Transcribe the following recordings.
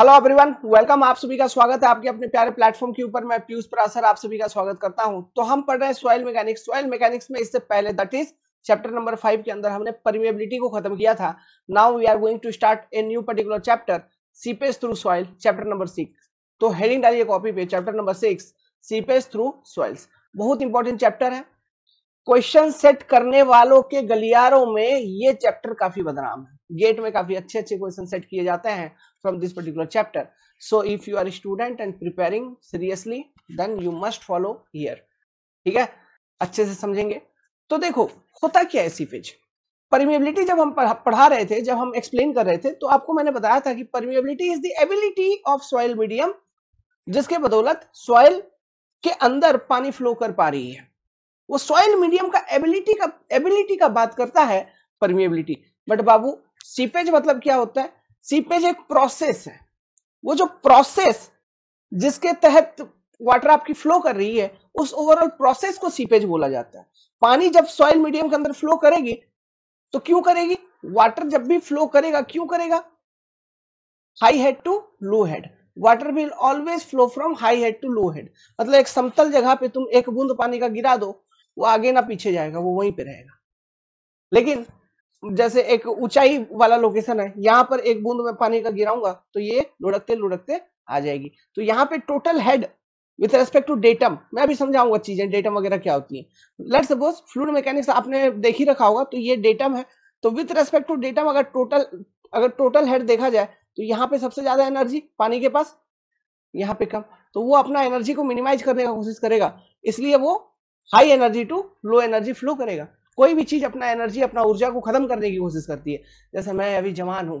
Hello everyone welcome आप सभी का स्वागत है आपके अपने प्यारे प्लेटफॉर्म के ऊपर मैं पीयूष परासर आप सभी का स्वागत करता हूं तो हम पढ़ रहे हैं सॉइल मैकेनिक्स सॉइल मैकेनिक्स में इससे पहले that is chapter number five के अंदर हमने परमिएबिलिटी को खत्म किया था now we are going to start a new particular chapter seepage through soil chapter number six तो हेडिंग डालिए कॉपी पे chapter number six seepage through soils बहुत इंपॉर्टेंट चैप्टर है क्वेश्चन सेट करने वालों के गलियारों में ये चैप्टर काफी बदनाम है गेट में काफी अच्छे अच्छे क्वेश्चन सेट किए जाते हैं from this particular chapter so if you are student and preparing seriously then you must follow here ठीक है अच्छे से समझेंगे तो देखो होता क्या है सीपेज परमिएबिलिटी जब हम पढ़ा रहे थे जब हम एक्सप्लेन कर रहे थे तो आपको मैंने बताया था कि permeability is the ability of soil medium जिसके बदौलत सॉइल के अंदर पानी फ्लो कर पा रही है वो सॉइल मीडियम का एबिलिटी का एबिलिटी का बात करता है परमिएबिलिटी बट बाबू सीपेज मतलब क्या होता है सीपेज एक प्रोसेस है वो जो प्रोसेस जिसके तहत वाटर आपकी फ्लो कर रही है उस ओवरऑल प्रोसेस को सीपेज बोला जाता है पानी जब सॉइल मीडियम के अंदर फ्लो करेगी तो क्यों करेगी वाटर जब भी फ्लो करेगा क्यों करेगा high head to low head water will always flow from high head to low head मतलब एक समतल जगह पे तुम एक बूंद पानी का गिरा दो वो आगे ना पीछे जाएगा वो वहीं पे रहेगा लेकिन जैसे एक ऊंचाई वाला लोकेशन है यहाँ पर एक बूंद में पानी का गिराऊंगा तो ये लुढ़कते लुढ़कते आ जाएगी तो यहाँ पे total head with respect to datum मैं अभी समझाऊंगा चीजें डेटम वगैरह क्या होती है लेट सपोज फ्लूड मैकेनिक्स आपने देख ही रखा होगा तो ये डेटम है तो विथ रेस्पेक्ट टू डेटम अगर टोटल अगर टोटल हेड देखा जाए तो यहाँ पे सबसे ज्यादा एनर्जी पानी के पास यहाँ पे कम तो वो अपना एनर्जी को मिनिमाइज करने का कोशिश करेगा इसलिए वो high energy to low energy flow करेगा कोई भी चीज अपना एनर्जी अपना ऊर्जा को खत्म करने की कोशिश करती है जैसे मैं अभी जवान हूं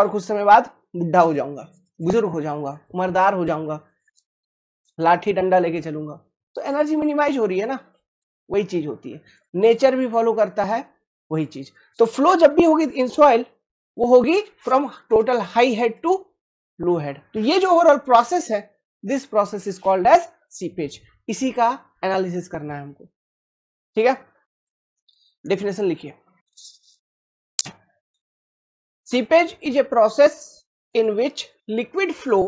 और कुछ समय बाद बुढ़ा हो जाऊंगा बुजुर्ग हो जाऊंगा उमरदार हो जाऊंगा लाठी डंडा लेके चलूंगा तो एनर्जी मिनिमाइज हो रही है ना वही चीज होती है नेचर भी फॉलो करता है वही चीज तो फ्लो जब भी होगी इन सॉइल वो होगी from total high head to low head तो ये जो ओवरऑल प्रोसेस है this process is called as seepage इसी का एनालिसिस करना है हमको ठीक है डेफिनेशन लिखिए seepage is a process in which liquid flow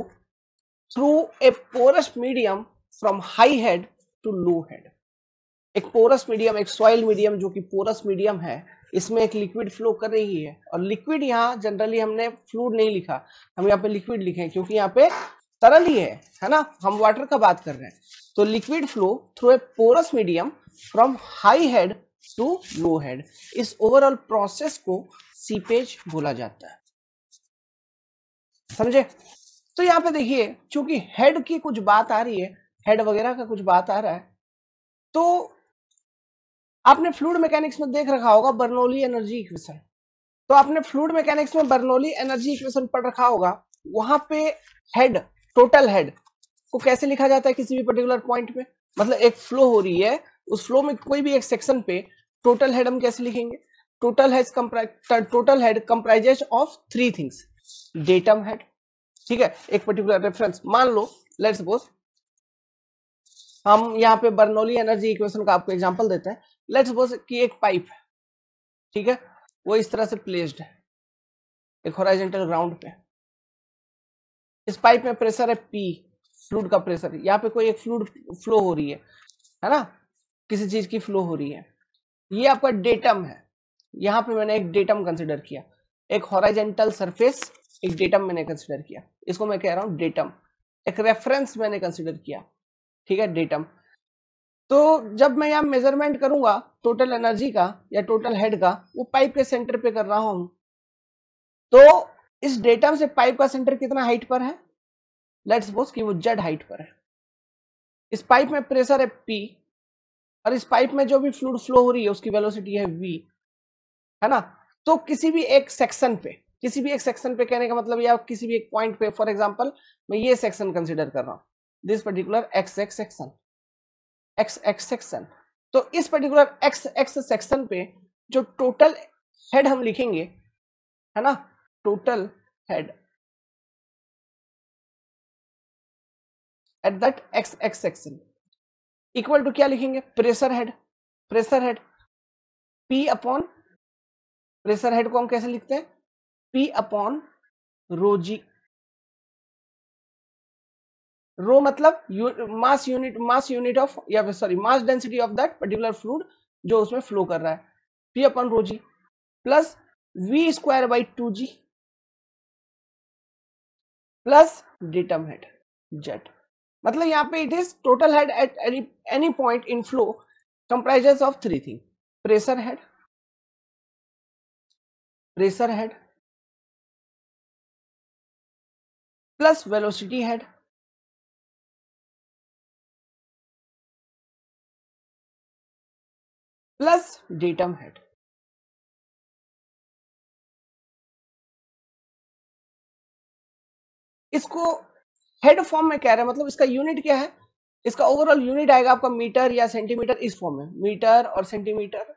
through a porous medium from high head to low head एक पोरस मीडियम एक सॉइल मीडियम जो कि पोरस मीडियम है इसमें एक लिक्विड फ्लो कर रही है और लिक्विड यहाँ जनरली हमने फ्लूड नहीं लिखा हम यहाँ पे लिक्विड लिखे क्योंकि यहाँ पे तरल ही है है ना हम वाटर का बात कर रहे हैं तो liquid flow through a porous medium from high head to low head इस ओवरऑल प्रोसेस को सीपेज बोला जाता है समझे तो यहाँ पे देखिए क्योंकि हेड की कुछ बात आ रही है हेड वगैरह का कुछ बात आ रहा है तो आपने फ्लूड मैकेनिक्स में देख रखा होगा बर्नौली एनर्जी इक्वेशन तो आपने फ्लूड मैकेनिक्स में बर्नौली एनर्जी इक्वेशन पढ़ रखा होगा वहां पे हेड टोटल हेड को कैसे लिखा जाता है किसी भी पर्टिकुलर पॉइंट में मतलब एक फ्लो हो रही है उस फ्लो में कोई भी एक सेक्शन पे टोटल हेड हम कैसे लिखेंगे total head total head comprises of three things datum head ठीक है एक पर्टिकुलर रेफरेंस मान लो लेट्स सपोज हम यहाँ पे बर्नोली एनर्जी इक्वेशन का आपको एग्जांपल देते हैं लेट्स सपोज कि एक पाइप है ठीक है वो इस तरह से प्लेस्ड है एक हॉराइजेंटल ग्राउंड पे इस पाइप में प्रेशर है पी फ्लूड का प्रेशर यहाँ पे कोई एक फ्लूड फ्लो हो रही है है ना किसी चीज की फ्लो हो रही है ये आपका डेटम है यहां पे मैंने एक डेटम कंसिडर किया एक हॉराइजेंटल सरफेस एक डेटम मैंने कंसिडर किया इसको मैं कह रहा हूं डेटम एक रेफरेंस मैंने कंसिडर किया ठीक है डेटम तो जब मैं यहाँ मेजरमेंट करूंगा टोटल एनर्जी का या टोटल हेड का वो पाइप के सेंटर पे कर रहा हूं तो इस डेटम से पाइप का सेंटर कितना हाइट पर है लेट्स सपोज कि वो जेड हाइट पर है इस पाइप में प्रेशर है पी और इस पाइप में जो भी फ्लूड फ्लो हो रही है उसकी वेलोसिटी है वी है ना तो किसी भी एक सेक्शन पे किसी भी एक सेक्शन पे कहने का मतलब या किसी भी एक पॉइंट पे फॉर एग्जाम्पल मैं ये सेक्शन कंसिडर कर रहा हूं this particular X X section X X section तो इस पर्टिकुलर एक्स एक्स सेक्शन पे जो टोटल हेड हम लिखेंगे है ना total head at that X X section equal to क्या लिखेंगे pressure head pressure head P upon pressure head को हम कैसे लिखते हैं पी अपॉन रोजी रो मतलब यू, mass unit mass unit of या sorry mass density of that particular fluid जो उसमें फ्लो कर रहा है P upon rho g plus V square by two G plus datum head Z मतलब यहाँ पे it is total head at any point in flow comprises of three thing pressure head pressure head plus velocity head plus datum head इसको head form में कह रहे हैं मतलब इसका यूनिट क्या है इसका ओवरऑल यूनिट आएगा आपका मीटर या सेंटीमीटर इस फॉर्म में मीटर और सेंटीमीटर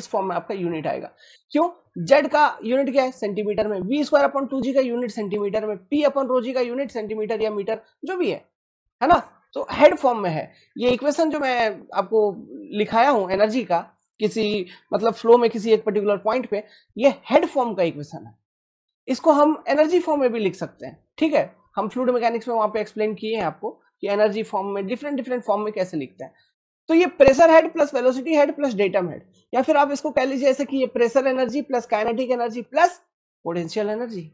इस फॉर्म में आपका यूनिट आएगा क्यों जेड का यूनिट क्या है सेंटीमीटर में V square upon two G का यूनिट सेंटीमीटर में पी अपन रो जी का यूनिट सेंटीमीटर या मीटर जो भी है है ना तो हेड फॉर्म में है ये इक्वेशन जो मैं आपको लिखाया हूं एनर्जी का किसी मतलब फ्लो में किसी एक पर्टिकुलर पॉइंट पे ये हेड फॉर्म का इक्वेशन है इसको हम एनर्जी फॉर्म में भी लिख सकते हैं ठीक है हम फ्लूड मैकेनिक्स में वहां पे एक्सप्लेन किए हैं आपको कि एनर्जी फॉर्म में डिफरेंट डिफरेंट फॉर्म में कैसे लिखते हैं तो ये pressure head plus velocity head plus datum head या फिर आप इसको कह लीजिए ऐसे कि ये pressure energy plus kinetic energy plus potential energy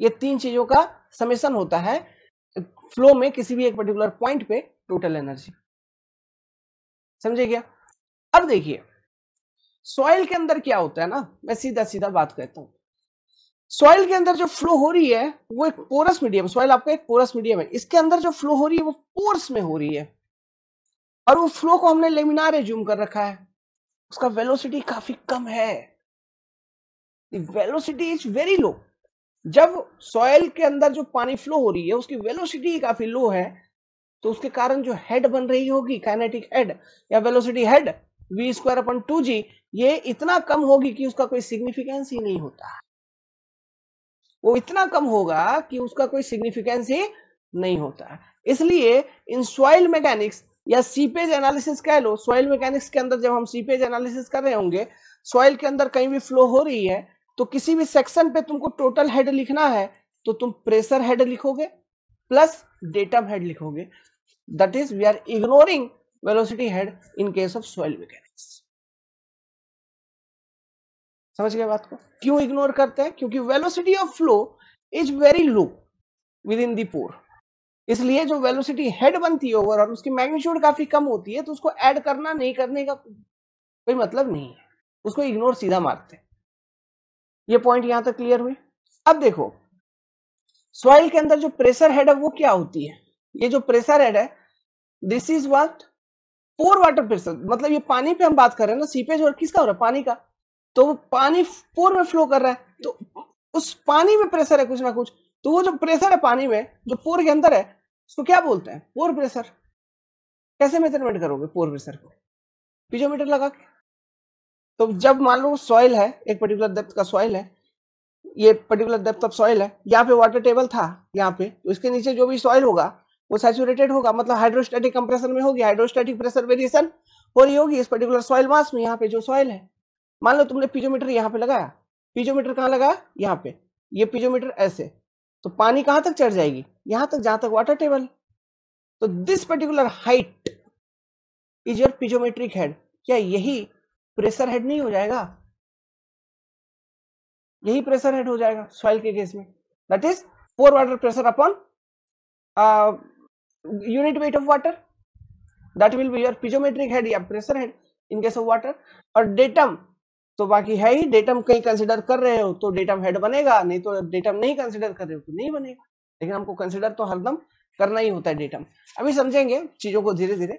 ये तीन चीजों का समेसन होता है फ्लो में किसी भी एक पर्टिकुलर पॉइंट पे टोटल एनर्जी समझे क्या अब देखिए सॉइल के अंदर क्या होता है ना मैं सीधा सीधा बात करता हूं सॉइल के अंदर जो फ्लो हो रही है वो एक पोरस मीडियम सॉइल आपका एक पोरस मीडियम है इसके अंदर जो फ्लो हो रही है वो पोर्स में हो रही है और वो फ्लो को हमने लेमिनार एज्यूम कर रखा है उसका वेलोसिटी काफी कम है वेलोसिटी इज वेरी लो जब सॉयल के अंदर जो पानी फ्लो हो रही है उसकी वेलोसिटी काफी लो है तो उसके कारण जो हेड बन रही होगी काइनेटिक हेड या velocity head V square upon two G ये इतना कम होगी कि उसका कोई सिग्निफिकेंस ही नहीं होता है वो इतना कम होगा कि उसका कोई सिग्निफिकेंस ही नहीं होता इसलिए इन सॉइल मैकेनिक्स या सीपेज एनालिसिस कह लो सॉइल मैकेनिक्स के अंदर जब हम सीपेज एनालिसिस कर रहे होंगे सॉइल के अंदर कहीं भी फ्लो हो रही है तो किसी भी सेक्शन पे तुमको टोटल हेड लिखना है तो तुम प्रेशर हेड लिखोगे प्लस डेटम हेड लिखोगे that is we are ignoring velocity head in case of soil mechanics समझ गए बात को क्यों इग्नोर करते हैं क्योंकि velocity of flow is very low within दोर इसलिए जो वेलोसिटी हेड बनती है ओवरऑल उसकी मैग्नीट्यूड काफी कम होती है तो उसको ऐड करना नहीं करने का कोई मतलब नहीं है उसको इग्नोर सीधा मारते हैं ये पॉइंट यहां तक क्लियर हुई अब देखो सॉइल के अंदर जो प्रेशर हेड है वो क्या होती है ये जो प्रेशर हेड है this is what pore water pressure मतलब ये पानी पे हम बात कर रहे हैं ना सीपेज और किसका हो रहा है पानी का तो वो पानी पोर में फ्लो कर रहा है तो उस पानी में प्रेशर है कुछ ना कुछ तो वो जो प्रेशर है पानी में जो पोर के अंदर है उसको क्या बोलते हैं पोर प्रेशर कैसे मेजरमेंट करोगे पोर प्रेशर को पीजोमीटर लगा के तो जब मान लो सॉइल है एक पर्टिकुलर डेप्थ का सॉइल है ये पर्टिकुलर डेप्थ ऑफ सॉइल है यहाँ पे वाटर टेबल था यहाँ पे तो इसके नीचे जो भी सॉइल होगा वो सैचुरेटेड होगा मतलब हाइड्रोस्टैटिक कंप्रेशन में होगी हाइड्रोस्टैटिक प्रेशर वेरिएशन हो रही होगी इस पर्टिकुलर सॉइल मास में यहाँ पे जो सॉइल है मान लो तुमने पीजोमीटर यहाँ पे लगाया पीजोमीटर कहाँ लगाया यहाँ पे ये यह पीजोमीटर ऐसे तो पानी कहाँ तक चढ़ जाएगी यहाँ तक जहां तक वाटर टेबल तो this particular height is your piezometric head क्या यही प्रेशर हेड नहीं हो जाएगा यही प्रेशर हेड हो जाएगा सॉइल के केस में that is pore water pressure upon unit weight of water that will be your piezometric head या pressure head in case of water और डेटम तो बाकी है ही डेटम कहीं कंसिडर कर रहे हो तो डेटम हेड बनेगा नहीं तो डेटम नहीं कंसिडर कर रहे हो तो नहीं बनेगा लेकिन हमको कंसिडर तो हरदम करना ही होता है डेटम अभी समझेंगे चीजों को धीरे धीरे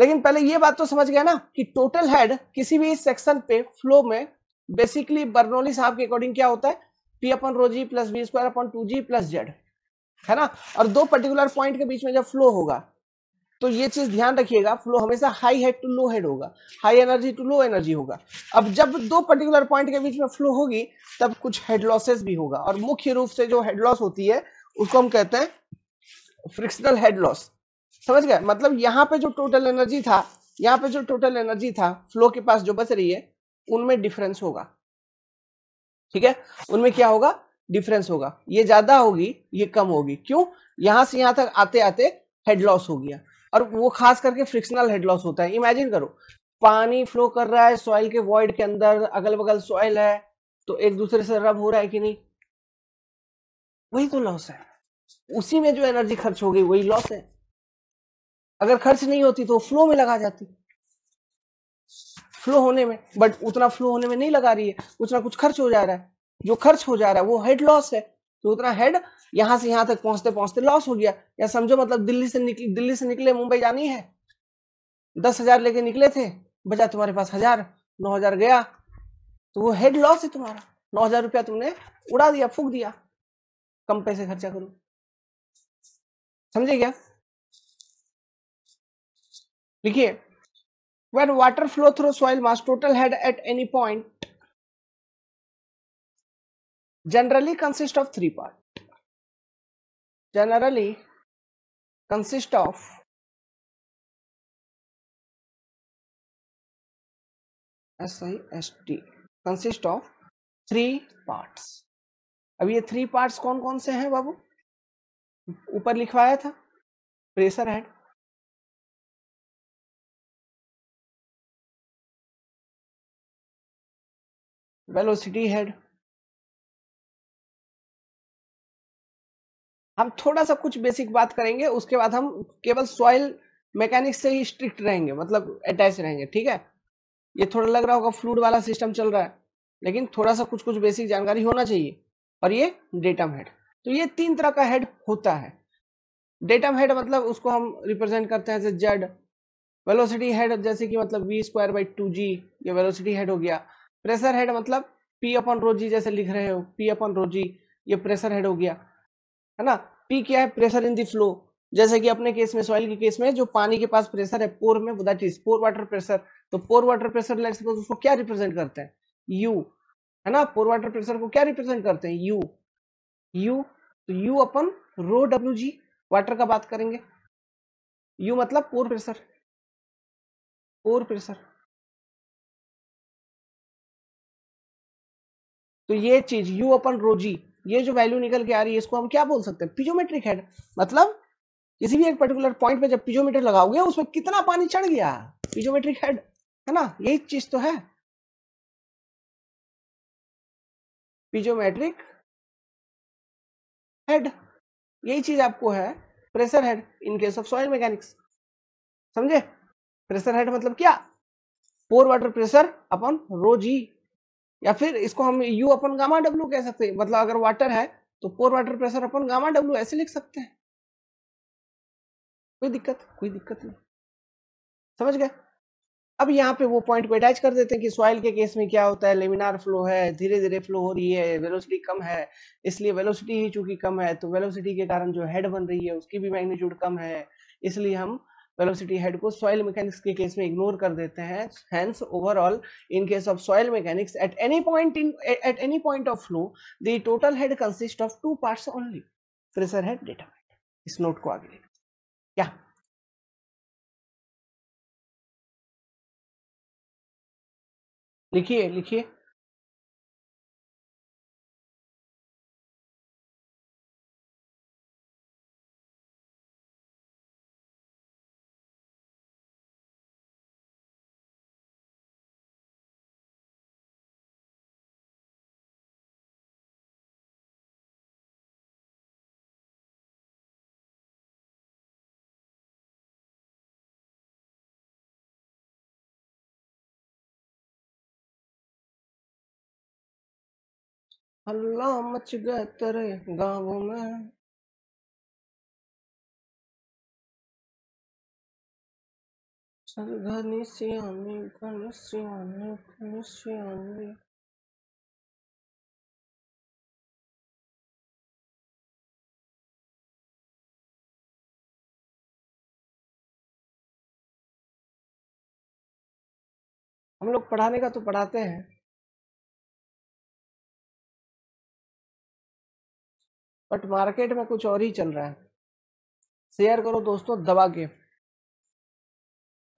लेकिन पहले ये बात तो समझ गया ना कि टोटल हेड किसी भी सेक्शन पे फ्लो में बेसिकली बर्नोली साहब के अकॉर्डिंग क्या होता है P upon rho G plus V square upon two G plus Z है ना और दो पर्टिकुलर पॉइंट के बीच में जब फ्लो होगा तो ये चीज ध्यान रखिएगा फ्लो हमेशा high head to low head होगा high energy to low energy होगा अब जब दो पर्टिकुलर पॉइंट के बीच में फ्लो होगी तब कुछ हेड लॉसेस भी होगा और मुख्य रूप से जो हेड लॉस होती है उसको हम कहते हैं फ्रिक्शनल हेड लॉस समझ गए मतलब यहाँ पे जो टोटल एनर्जी था यहाँ पे जो टोटल एनर्जी था फ्लो के पास जो बच रही है उनमें डिफरेंस होगा ठीक है उनमें क्या होगा डिफरेंस होगा ये ज्यादा होगी ये कम होगी क्यों यहां से यहां तक आते आते हेड लॉस हो गया और वो खास करके फ्रिक्शनल हेड लॉस होता है इमेजिन करो पानी फ्लो कर रहा है सॉइल के वॉइड के अंदर अगल बगल सॉइल है तो एक दूसरे से रब हो रहा है कि नहीं वही तो लॉस है उसी में जो एनर्जी खर्च हो गई वही लॉस है अगर खर्च नहीं होती तो फ्लो में लगा जाती फ्लो होने में बट उतना फ्लो होने में नहीं लगा रही है कुछ ना कुछ खर्च हो जा रहा है जो खर्च हो जा रहा है वो हेड लॉस है तो उतना हेड यहां से यहां तक पहुंचते पहुंचते लॉस हो गया या समझो मतलब दिल्ली से निकले दिल्ली से निकले मुंबई जानी है दस हजार लेके निकले थे बचा तुम्हारे पास हजार नौ हजार गया तो वो हेड लॉस है तुम्हारा नौ हजार रुपया तुमने उड़ा दिया फूक दिया कम पैसे खर्चा करो समझे क्या लिखिए when water flow through soil mass total head at any point generally consist of three part generally consist of s s i t consist of three parts अब ये थ्री पार्ट्स कौन कौन से हैं बाबू ऊपर लिखवाया था प्रेशर हेड वेलोसिटी हेड हम थोड़ा सा कुछ बेसिक बात करेंगे उसके बाद हम केवल सॉइल मैकेनिक्स से ही स्ट्रिक्ट रहेंगे मतलब अटैच रहेंगे ठीक है ये थोड़ा लग रहा होगा फ्लूड वाला सिस्टम चल रहा है लेकिन थोड़ा सा कुछ कुछ बेसिक जानकारी होना चाहिए और ये डेटम हेड तो ये तीन तरह का हेड होता है डेटम हेड मतलब उसको हम रिप्रेजेंट करते हैं जैसे जेड वेलोसिटी हेड जैसे कि मतलब V square by two G ये वेलोसिटी हेड हो गया प्रेशर हेड मतलब पी अपन रोजी जैसे लिख रहे हो पी अपन रोजी ये प्रेशर हेड हो गया है ना पी क्या है प्रेशर इन दी फ्लो जैसे कि अपने केस में सॉइल के केस में जो पानी के पास प्रेशर है पोर में that is pore water pressure तो pore water pressure let's suppose उसको क्या रिप्रेजेंट करते हैं यू है ना पोर वाटर प्रेशर को क्या रिप्रेजेंट करते हैं यू यू तो U upon rho W G water का बात करेंगे यू मतलब पोर प्रेशर पोर प्रेशर तो ये चीज यू अपन रोजी ये जो वैल्यू निकल के आ रही है इसको हम क्या बोल सकते हैं पिजोमेट्रिक हेड मतलब किसी भी एक पर्टिकुलर पॉइंट पे जब पिजोमीटर लगाओगे उसमें कितना पानी चढ़ गया पिजोमेट्रिक हेड है ना यही चीज तो है पिजोमेट्रिक हेड यही चीज आपको है pressure head in case of soil mechanics समझे प्रेशर हेड मतलब क्या पोर वाटर प्रेशर अपॉन रोजी या फिर इसको हम यू अपन गामा डब्ल्यू कह सकते हैं मतलब अगर वाटर है तो pore water pressure upon gamma W ऐसे लिख सकते हैं कोई दिक्कत कोई दिक्कत नहीं समझ गए अब यहाँ पे वो पॉइंट को अटैच कर देते हैं कि सॉइल के केस में क्या होता है लेमिनार फ्लो है धीरे धीरे फ्लो हो रही है वेलोसिटी कम है इसलिए वेलोसिटी ही चूंकि कम है तो वेलोसिटी के कारण जो हेड बन रही है उसकी भी मैग्नीट्यूड कम है इसलिए हम वेलोसिटी हेड को सॉइल मैकेनिक्स के केस में इग्नोर कर देते हैं hence overall in case of soil mechanics at any point in at any point of flow the total head consist of two parts only pressure head data head इस note को आगे क्या लिखिए लिखिए हल्ला मच गए तेरे गाँव में घनी सियानी घनी सियानी घनी सियानी हम लोग पढ़ाने का तो पढ़ाते हैं बट मार्केट में कुछ और ही चल रहा है शेयर करो दोस्तों दबा के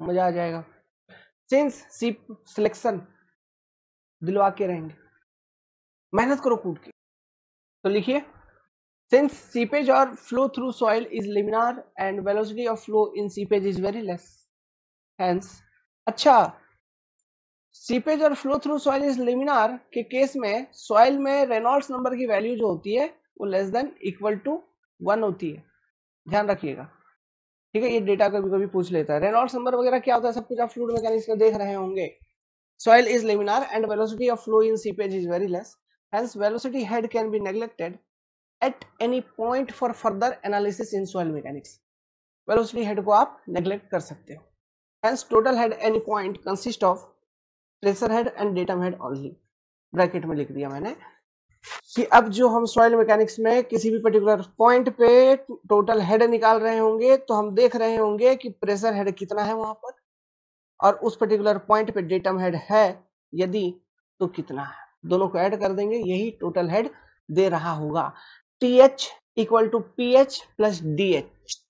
मजा आ जाएगा सिंस सी सिलेक्शन दिलवा के रहेंगे मेहनत करो कूट के तो लिखिए सिंस सीपेज अच्छा, और flow through soil is laminar and velocity of flow in seepage is very less hence अच्छा सीपेज और flow through soil is laminar के केस में सॉइल में रेनॉल्ड्स नंबर की वैल्यू जो होती है वो less than equal to one होती है ध्यान रखिएगा ठीक है ये डेटा कभी कभी पूछ लेता है रेनॉल्ड नंबर वगैरह क्या होता है सब कुछ आप फ्लूड मैकेनिक्स में देख रहे होंगे soil is laminar and velocity of flow in seepage is very less hence velocity head can be neglected at any point for further analysis in soil mechanics velocity head को आप neglect कर सकते हो hence total head any point consist of pressure head and datum head only bracket में लिख दिया मैंने कि अब जो हम सॉइल मैकेनिक्स में किसी भी पर्टिकुलर पॉइंट पे टोटल हेड निकाल रहे होंगे तो हम देख रहे होंगे कि प्रेशर हेड कितना है वहां पर और उस पर्टिकुलर पॉइंट पे डेटम हेड है यदि तो कितना है दोनों को ऐड कर देंगे यही टोटल हेड दे रहा होगा T H equal to P H plus D H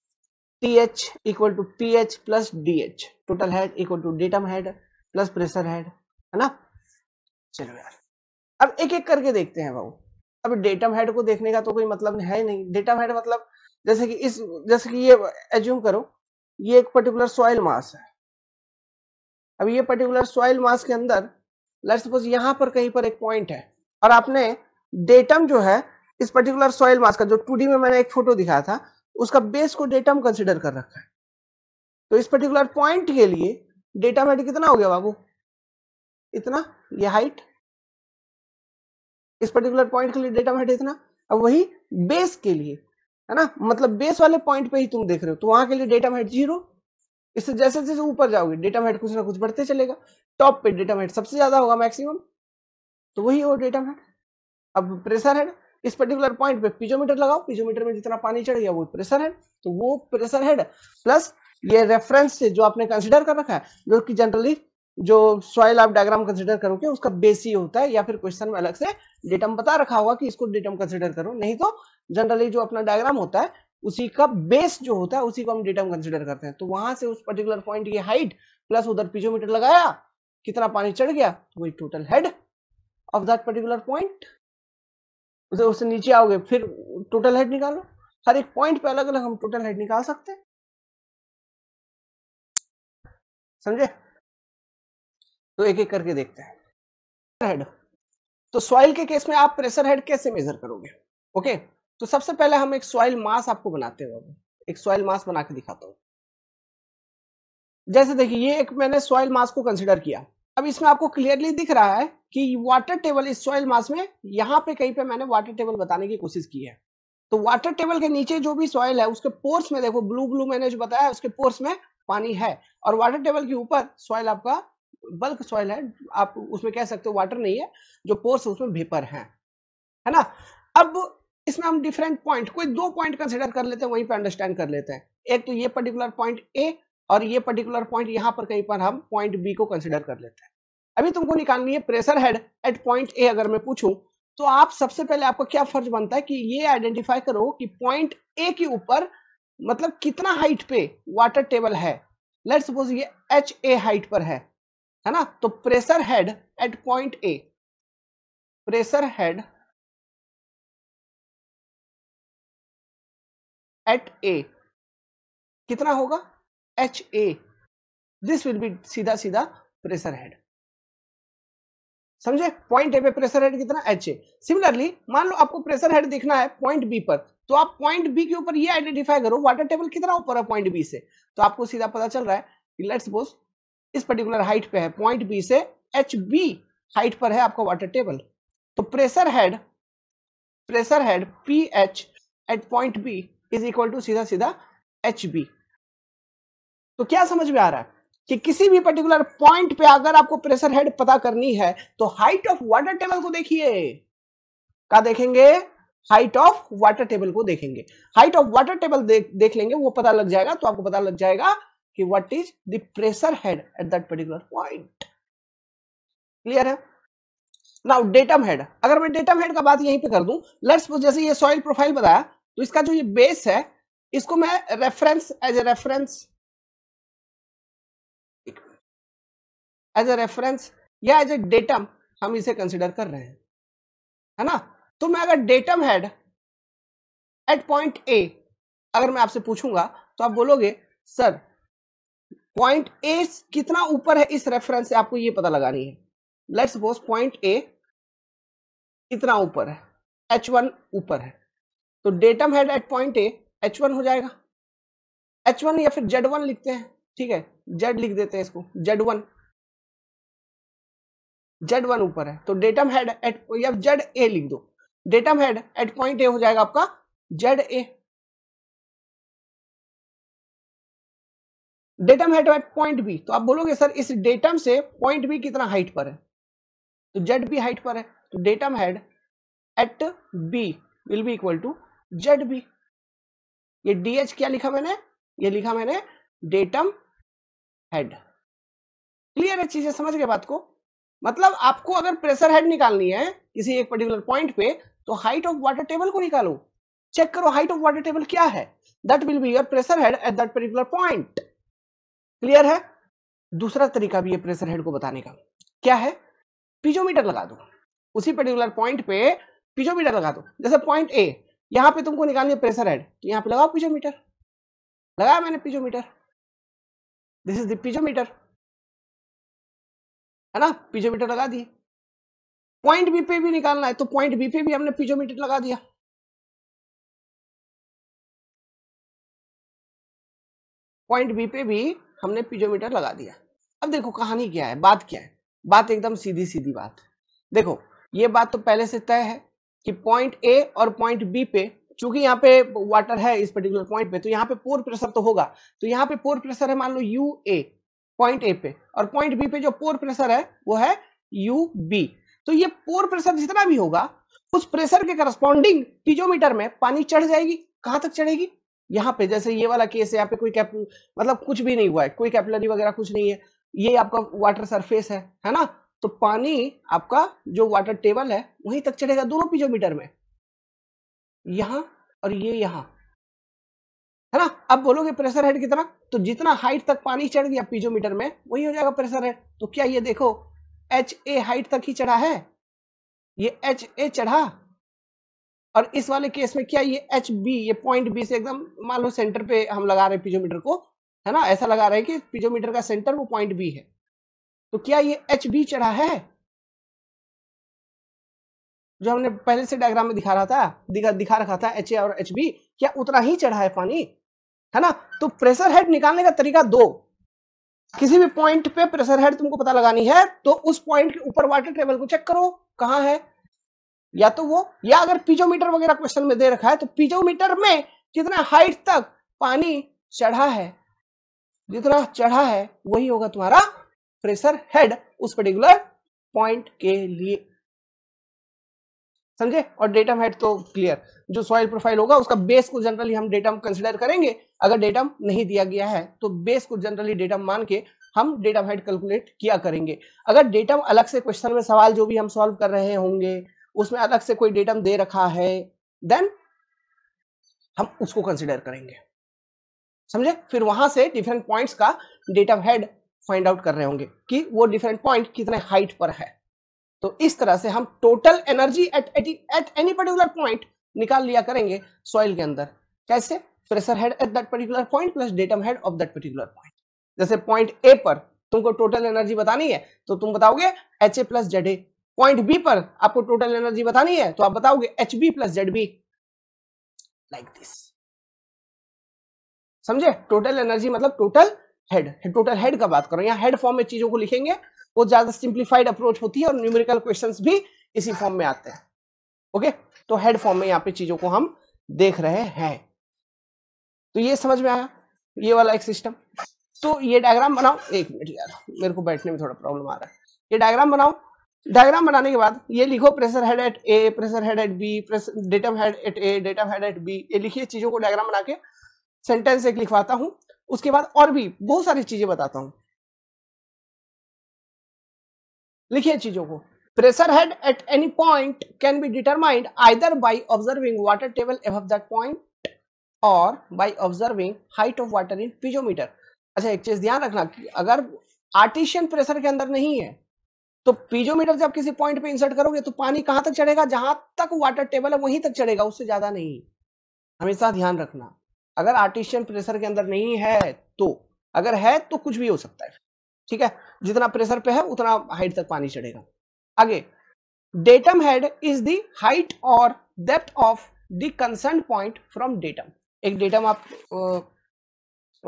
T H equal to P H plus D H total head equal to datum head plus pressure head है ना चलो यार अब एक एक करके देखते हैं बाबू अब डेटम हेड को देखने का तो कोई मतलब है नहीं डेटम हेड मतलब जैसे कि इस जैसे कि ये एज्यूम करो ये एक पर्टिकुलर सॉइल मास है अब ये पर्टिकुलर सॉइल मास के अंदर लेट्स सपोज यहां पर कहीं पर एक पॉइंट है और आपने डेटम जो है इस पर्टिकुलर सॉइल मास का जो टू में मैंने एक फोटो दिखाया था उसका बेस को डेटम कंसिडर कर रखा है तो इस पर्टिकुलर पॉइंट के लिए डेटम हेड कितना हो गया बाबू इतना ये हाइट इस पर्टिकुलर पॉइंट के लिए डेटा वेट इतना अब वही बेस के लिए है ना मतलब बेस वाले पॉइंट पे ही तुम देख रहे हो तो वहां के लिए डेटा वेट जीरो इससे जैसे जैसे ऊपर जाओगे डेटा वेट कुछ ना कुछ बढ़ते चलेगा टॉप पे डेटा वेट सबसे ज्यादा होगा मैक्सिमम तो वही हो डेटा वेट अब प्रेशर हेड इस पर्टिकुलर पॉइंट पे पीजोमीटर लगाओ पीजोमीटर में जितना पानी चढ़ गया वो प्रेशर हेड तो वो प्रेशर हेड प्लस ये रेफरेंस से जो आपने कंसिडर कर रखा है जो कि जनरली जो सॉइल आप डायग्राम कंसिडर करोगे उसका बेस ही होता है या फिर क्वेश्चन में अलग से डेटम बता रखा होगा कि इसको डेटम कंसिडर करो नहीं तो जनरली जो अपना डायग्राम होता है उसी का बेस जो होता है उसी को हम डेटम कंसिडर करते हैं तो वहां से उस पर्टिकुलर पॉइंट की हाइट प्लस उधर पीजोमीटर लगाया कितना पानी चढ़ गया तो वही total head of that particular point उससे नीचे आओगे फिर टोटल हेड निकालो हर एक पॉइंट पे अलग अलग हम टोटल हेड निकाल सकते हैं समझे तो एक एक करके देखते हैं हेड तो सॉइल के केस में आप प्रेशर हेड कैसे मेजर करोगे ओके तो सबसे पहले हम एक सॉइल मास आपको बनाते हैं एक सॉइल मास बना के दिखाता हूँ जैसे देखिए ये एक मैंने सॉइल मास को कंसिडर किया अब इसमें आपको क्लियरली दिख रहा है कि वाटर टेबल इस सॉइल मास में यहाँ पे कहीं पे मैंने वाटर टेबल बताने की कोशिश की है तो वाटर टेबल के नीचे जो भी सॉइल है उसके पोर्स में देखो ब्लू ब्लू मैंने जो बताया उसके पोर्स में पानी है और वाटर टेबल के ऊपर सॉइल आपका बल्क सॉइल है आप उसमें कह सकते हो वाटर नहीं है जो पोर्स उसमें भेपर है है ना अब इसमें हम डिफरेंट पॉइंट कोई दो पॉइंट कंसिडर कर लेते हैं वहीं पर अंडरस्टैंड कर लेते हैं एक तो ये पर्टिकुलर पॉइंट ए और ये पर्टिकुलर पॉइंट यहाँ पर कहीं पर हम पॉइंट बी को कंसिडर कर लेते हैं अभी तुमको निकालनी है pressure head at point A अगर मैं पूछूं तो आप सबसे पहले आपको क्या फर्ज बनता है कि ये आइडेंटिफाई करो कि पॉइंट ए के ऊपर मतलब कितना हाइट पे वाटर टेबल है लेट्स सपोज ये एच ए हाइट पर है है ना तो pressure head at point A pressure head at A कितना होगा H A this will be सीधा सीधा प्रेशर हेड समझे पॉइंट ए पे प्रेशर हेड कितना एच ए सिमिलरली मान लो आपको प्रेशर हेड दिखना है पॉइंट बी पर तो आप पॉइंट बी के ऊपर ये आइडेंटिफाई करो वाटर टेबल कितना ऊपर है पॉइंट बी से तो आपको सीधा पता चल रहा है लेट्स सपोज इस पर्टिकुलर हाइट पे है पॉइंट बी से एच बी हाइट पर है आपका वाटर टेबल तो pressure head pressure head P H at point B is equal to सीधा सीधा एच बी तो क्या समझ में आ रहा है कि किसी भी पर्टिकुलर पॉइंट पे अगर आपको प्रेशर हेड पता करनी है तो हाइट ऑफ वाटर टेबल को देखिए क्या देखेंगे हाइट ऑफ वाटर टेबल को देखेंगे हाइट ऑफ वाटर टेबल देख देख लेंगे वो पता लग जाएगा तो आपको पता लग जाएगा कि what is the pressure head at that particular point clear है नाउ डेटम हेड अगर मैं डेटम हेड का बात यहीं पे कर दूं लेट्स जैसे ये सॉइल प्रोफाइल बताया तो इसका जो ये बेस है इसको मैं reference as a reference as a reference या एज ए डेटम हम इसे कंसिडर कर रहे हैं है ना तो मैं अगर datum head at point A अगर मैं आपसे पूछूंगा तो आप बोलोगे सर पॉइंट ए कितना ऊपर है इस रेफरेंस से आपको ये पता लगानी है लेट्स सपोज पॉइंट ए कितना ऊपर है एच वन ऊपर है तो datum head at point A H one हो जाएगा एच वन या फिर जेड वन लिखते हैं ठीक है जेड लिख देते हैं इसको जेड वन जेड वन ऊपर है तो डेटम हेड एट या जेड ए लिख दो datum head at point A हो जाएगा आपका Z A datum head at point B तो आप बोलोगे सर इस डेटम से पॉइंट बी कितना हाइट पर है तो जेड बी हाइट पर है तो datum head at B will be equal to Z B ये डीएच क्या लिखा मैंने ये लिखा मैंने डेटम हेड क्लियर है चीजें समझ गए बात को मतलब आपको अगर प्रेशर हेड निकालनी है किसी एक पर्टिकुलर पॉइंट पे तो हाइट ऑफ वाटर टेबल को निकालो चेक करो हाइट ऑफ वाटर टेबल क्या है that will be your pressure head at that particular point clear है दूसरा तरीका भी है प्रेशर हेड को बताने का क्या है पीजोमीटर लगा दो उसी पर्टिकुलर पॉइंट पे पीजोमीटर लगा दो जैसे पॉइंट ए यहां पे तुमको निकालनी है प्रेशर हेड तो यहां पे लगाओ पीजोमीटर लगाया मैंने piezometer this is the piezometer है ना पीजोमीटर लगा दी पॉइंट बी पे भी निकालना है तो पॉइंट बी पे भी हमने पीजोमीटर लगा दिया पॉइंट बी पे भी हमने पिजोमीटर लगा दिया अब देखो कहानी क्या है बात क्या है बात एकदम सीधी सीधी बात देखो ये बात तो पहले से तय है कि पॉइंट ए और पॉइंट बी पे चूंकि यहाँ पे वाटर है इस पर्टिकुलर पॉइंट पे तो यहाँ पे पोर प्रेशर तो होगा तो यहाँ पे पोर प्रेशर है मान लो यू ए पॉइंट ए पे और पॉइंट बी पे जो पोर प्रेशर है वो है यू बी तो ये पोर प्रेशर जितना भी होगा उस प्रेशर के करस्पॉन्डिंग पीजोमीटर में पानी चढ़ जाएगी कहां तक चढ़ेगी यहाँ पे जैसे ये वाला केस है यहाँ पे कोई कैप मतलब कुछ भी नहीं हुआ है कोई कैपिलरी वगैरह कुछ नहीं है ये आपका वाटर सरफेस है है ना तो पानी आपका जो वाटर टेबल है वहीं तक चढ़ेगा दोनों पीजोमीटर में यहां और ये यहां है ना अब बोलोगे प्रेशर हेड कितना तो जितना हाइट तक पानी चढ़ गया पीजोमीटर में वही हो जाएगा प्रेशर हेड तो क्या ये देखो एच ए हाइट तक ही चढ़ा है ये एच ए चढ़ा और इस वाले केस में क्या ये एच बी ये पॉइंट बी से एकदम मान लो सेंटर पे हम लगा रहे हैं पिजोमीटर को है ना ऐसा लगा रहे हैं कि पिजोमीटर का सेंटर वो पॉइंट बी है तो क्या ये एच बी चढ़ा है जो हमने पहले से डायग्राम में दिखा रहा था दिखा, दिखा रखा था एच ए और एच बी क्या उतना ही चढ़ा है पानी है ना तो प्रेशर हेड निकालने का तरीका दो किसी भी पॉइंट पे प्रेशर हेड तुमको पता लगानी है तो उस पॉइंट के ऊपर वाटर टेबल को चेक करो कहाँ है या तो वो या अगर पीजोमीटर वगैरह क्वेश्चन में दे रखा है तो पीजोमीटर में कितना हाइट तक पानी चढ़ा है जितना चढ़ा है वही होगा तुम्हारा प्रेशर हेड उस पर्टिकुलर पॉइंट के लिए समझे और डेटम हेड तो क्लियर जो सॉइल प्रोफाइल होगा उसका बेस को जनरली हम डेटम कंसिडर करेंगे अगर डेटम नहीं दिया गया है तो बेस को जनरली डेटम मान के हम डेटम हेड कैलकुलेट किया करेंगे अगर डेटम अलग से क्वेश्चन में सवाल जो भी हम सॉल्व कर रहे होंगे उसमें अलग से कोई डेटम दे रखा है देन हम उसको कंसिडर करेंगे समझे फिर वहां से डिफरेंट पॉइंट्स का डेटम हेड फाइंड आउट कर रहे होंगे कि वो डिफरेंट पॉइंट कितने हाइट पर है तो इस तरह से हम total energy at at any particular point निकाल लिया करेंगे सॉइल के अंदर कैसे pressure head at that particular point plus datum head of that particular point जैसे पॉइंट ए पर तुमको टोटल एनर्जी बतानी है तो तुम बताओगे H A plus Z A point B पर आपको टोटल एनर्जी बतानी है तो आप बताओगे H B plus Z B like this समझे टोटल एनर्जी मतलब टोटल हेड टोटल हेड का बात करो यहाँ हेड फॉर्म में चीजों को लिखेंगे वो ज्यादा सिंप्लीफाइड अप्रोच होती है और न्यूमेरिकल क्वेश्चन भी इसी फॉर्म में आते हैं ओके तो हेड फॉर्म में यहाँ पे चीजों को हम देख रहे हैं तो ये समझ में आया ये वाला एक सिस्टम तो ये डायग्राम बनाओ एक मिनट यार मेरे को बैठने में थोड़ा प्रॉब्लम आ रहा है ये डायग्राम बनाओ डायग्राम बनाने के बाद ये लिखो pressure head at A pressure head at B datum head at A datum head at B ये लिखिए चीजों को डायग्राम बना के सेंटेंस एक लिखवाता हूं उसके बाद और भी बहुत सारी चीजें बताता हूं लिखिए चीजों को pressure head at any point can be determined either by observing water table above that point और by observing height of water in piezometer अच्छा एक चीज ध्यान रखना कि अगर आर्टिशियन प्रेशर के अंदर नहीं है तो पीजोमीटर जब किसी पॉइंट पे इंसर्ट करोगे तो पानी कहां तक चढ़ेगा जहां तक वाटर टेबल है वहीं तक चढ़ेगा उससे ज्यादा नहीं हमेशा ध्यान रखना अगर आर्टिशियल प्रेशर के अंदर नहीं है तो अगर है तो कुछ भी हो सकता है ठीक है जितना प्रेशर पे है उतना हाइट तक पानी चढ़ेगा आगे datum head is the height और depth of the concern point from datum एक डेटम आप आ,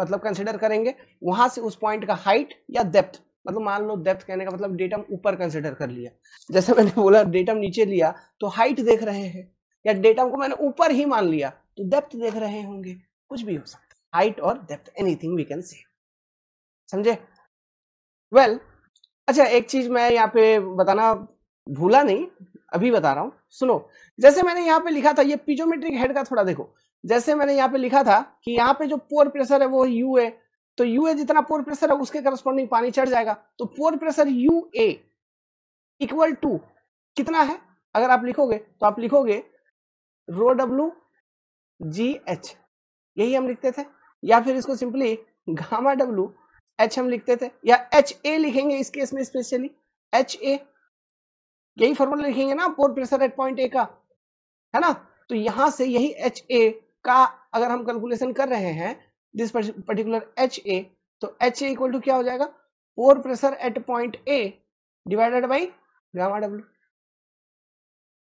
मतलब कंसिडर करेंगे वहां से उस पॉइंट का हाइट या डेप्थ मतलब मान लो डेप्थ कहने का मतलब डेटम ऊपर कंसिडर कर लिया जैसे मैंने बोला डेटम नीचे लिया तो हाइट देख रहे हैं या डेटम को मैंने ऊपर ही मान लिया तो डेप्थ देख रहे होंगे कुछ भी हो सकता है हाइट और depth anything we can say समझे वेल अच्छा एक चीज मैं यहाँ पे बताना भूला नहीं अभी बता रहा हूँ सुनो जैसे मैंने यहाँ पे लिखा था ये पिजोमेट्रिक हेड का थोड़ा देखो जैसे मैंने यहाँ पे लिखा था कि यहाँ पे जो पोर प्रेशर है वो यू है तो यू ए जितना पोर प्रेशर है उसके करस्पॉन्डिंग पानी चढ़ जाएगा तो pore pressure U A equal to कितना है अगर आप लिखोगे तो आप लिखोगे रो डब्ल्यू जी एच यही हम लिखते थे या फिर इसको सिंपली घामा डब्ल्यू एच हम लिखते थे या एच ए लिखेंगे इस केस में स्पेशली एच ए यही फॉर्मूला लिखेंगे ना pore pressure at point A का है ना तो यहां से यही एच ए का अगर हम कैलकुलेशन कर रहे हैं दिस पर्टिकुलर एच ए तो एच ए इक्वल टू क्या हो जाएगा pore pressure at point A divided by gamma W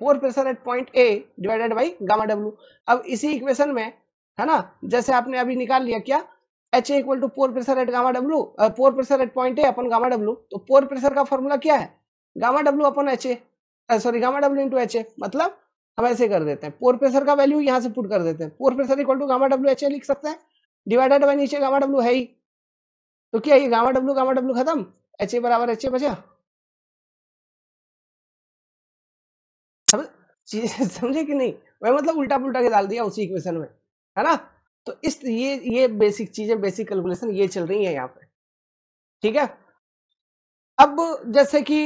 pore pressure at point A divided by gamma W अब इसी इक्वेशन में है ना जैसे आपने अभी निकाल लिया क्या H A equal to pore pressure at gamma W pore pressure at point A अपन गामा डब्ल्यू तो पोर प्रेशर का फॉर्मूला क्या है गामा डब्ल्यू अपन H A sorry gamma W into H A मतलब हम ऐसे कर देते हैं पोर प्रेशर का वैल्यू यहाँ से पुट कर देते हैं pore pressure equal to gamma W H A लिख सकते हैं डिवाइडेड बाई नीचे गामा डब्ल्यू है ही तो क्या ये गामा डब्ल्यू गामा डब्ल्यू खत्म एच ए बराबर एच ए बचा समझे कि नहीं मैं मतलब उल्टा पुल्टा के डाल दिया उसी इक्वेशन में है ना तो इस ये ये बेसिक चीजें बेसिक कैलकुलेशन ये चल रही है यहाँ पे ठीक है अब जैसे कि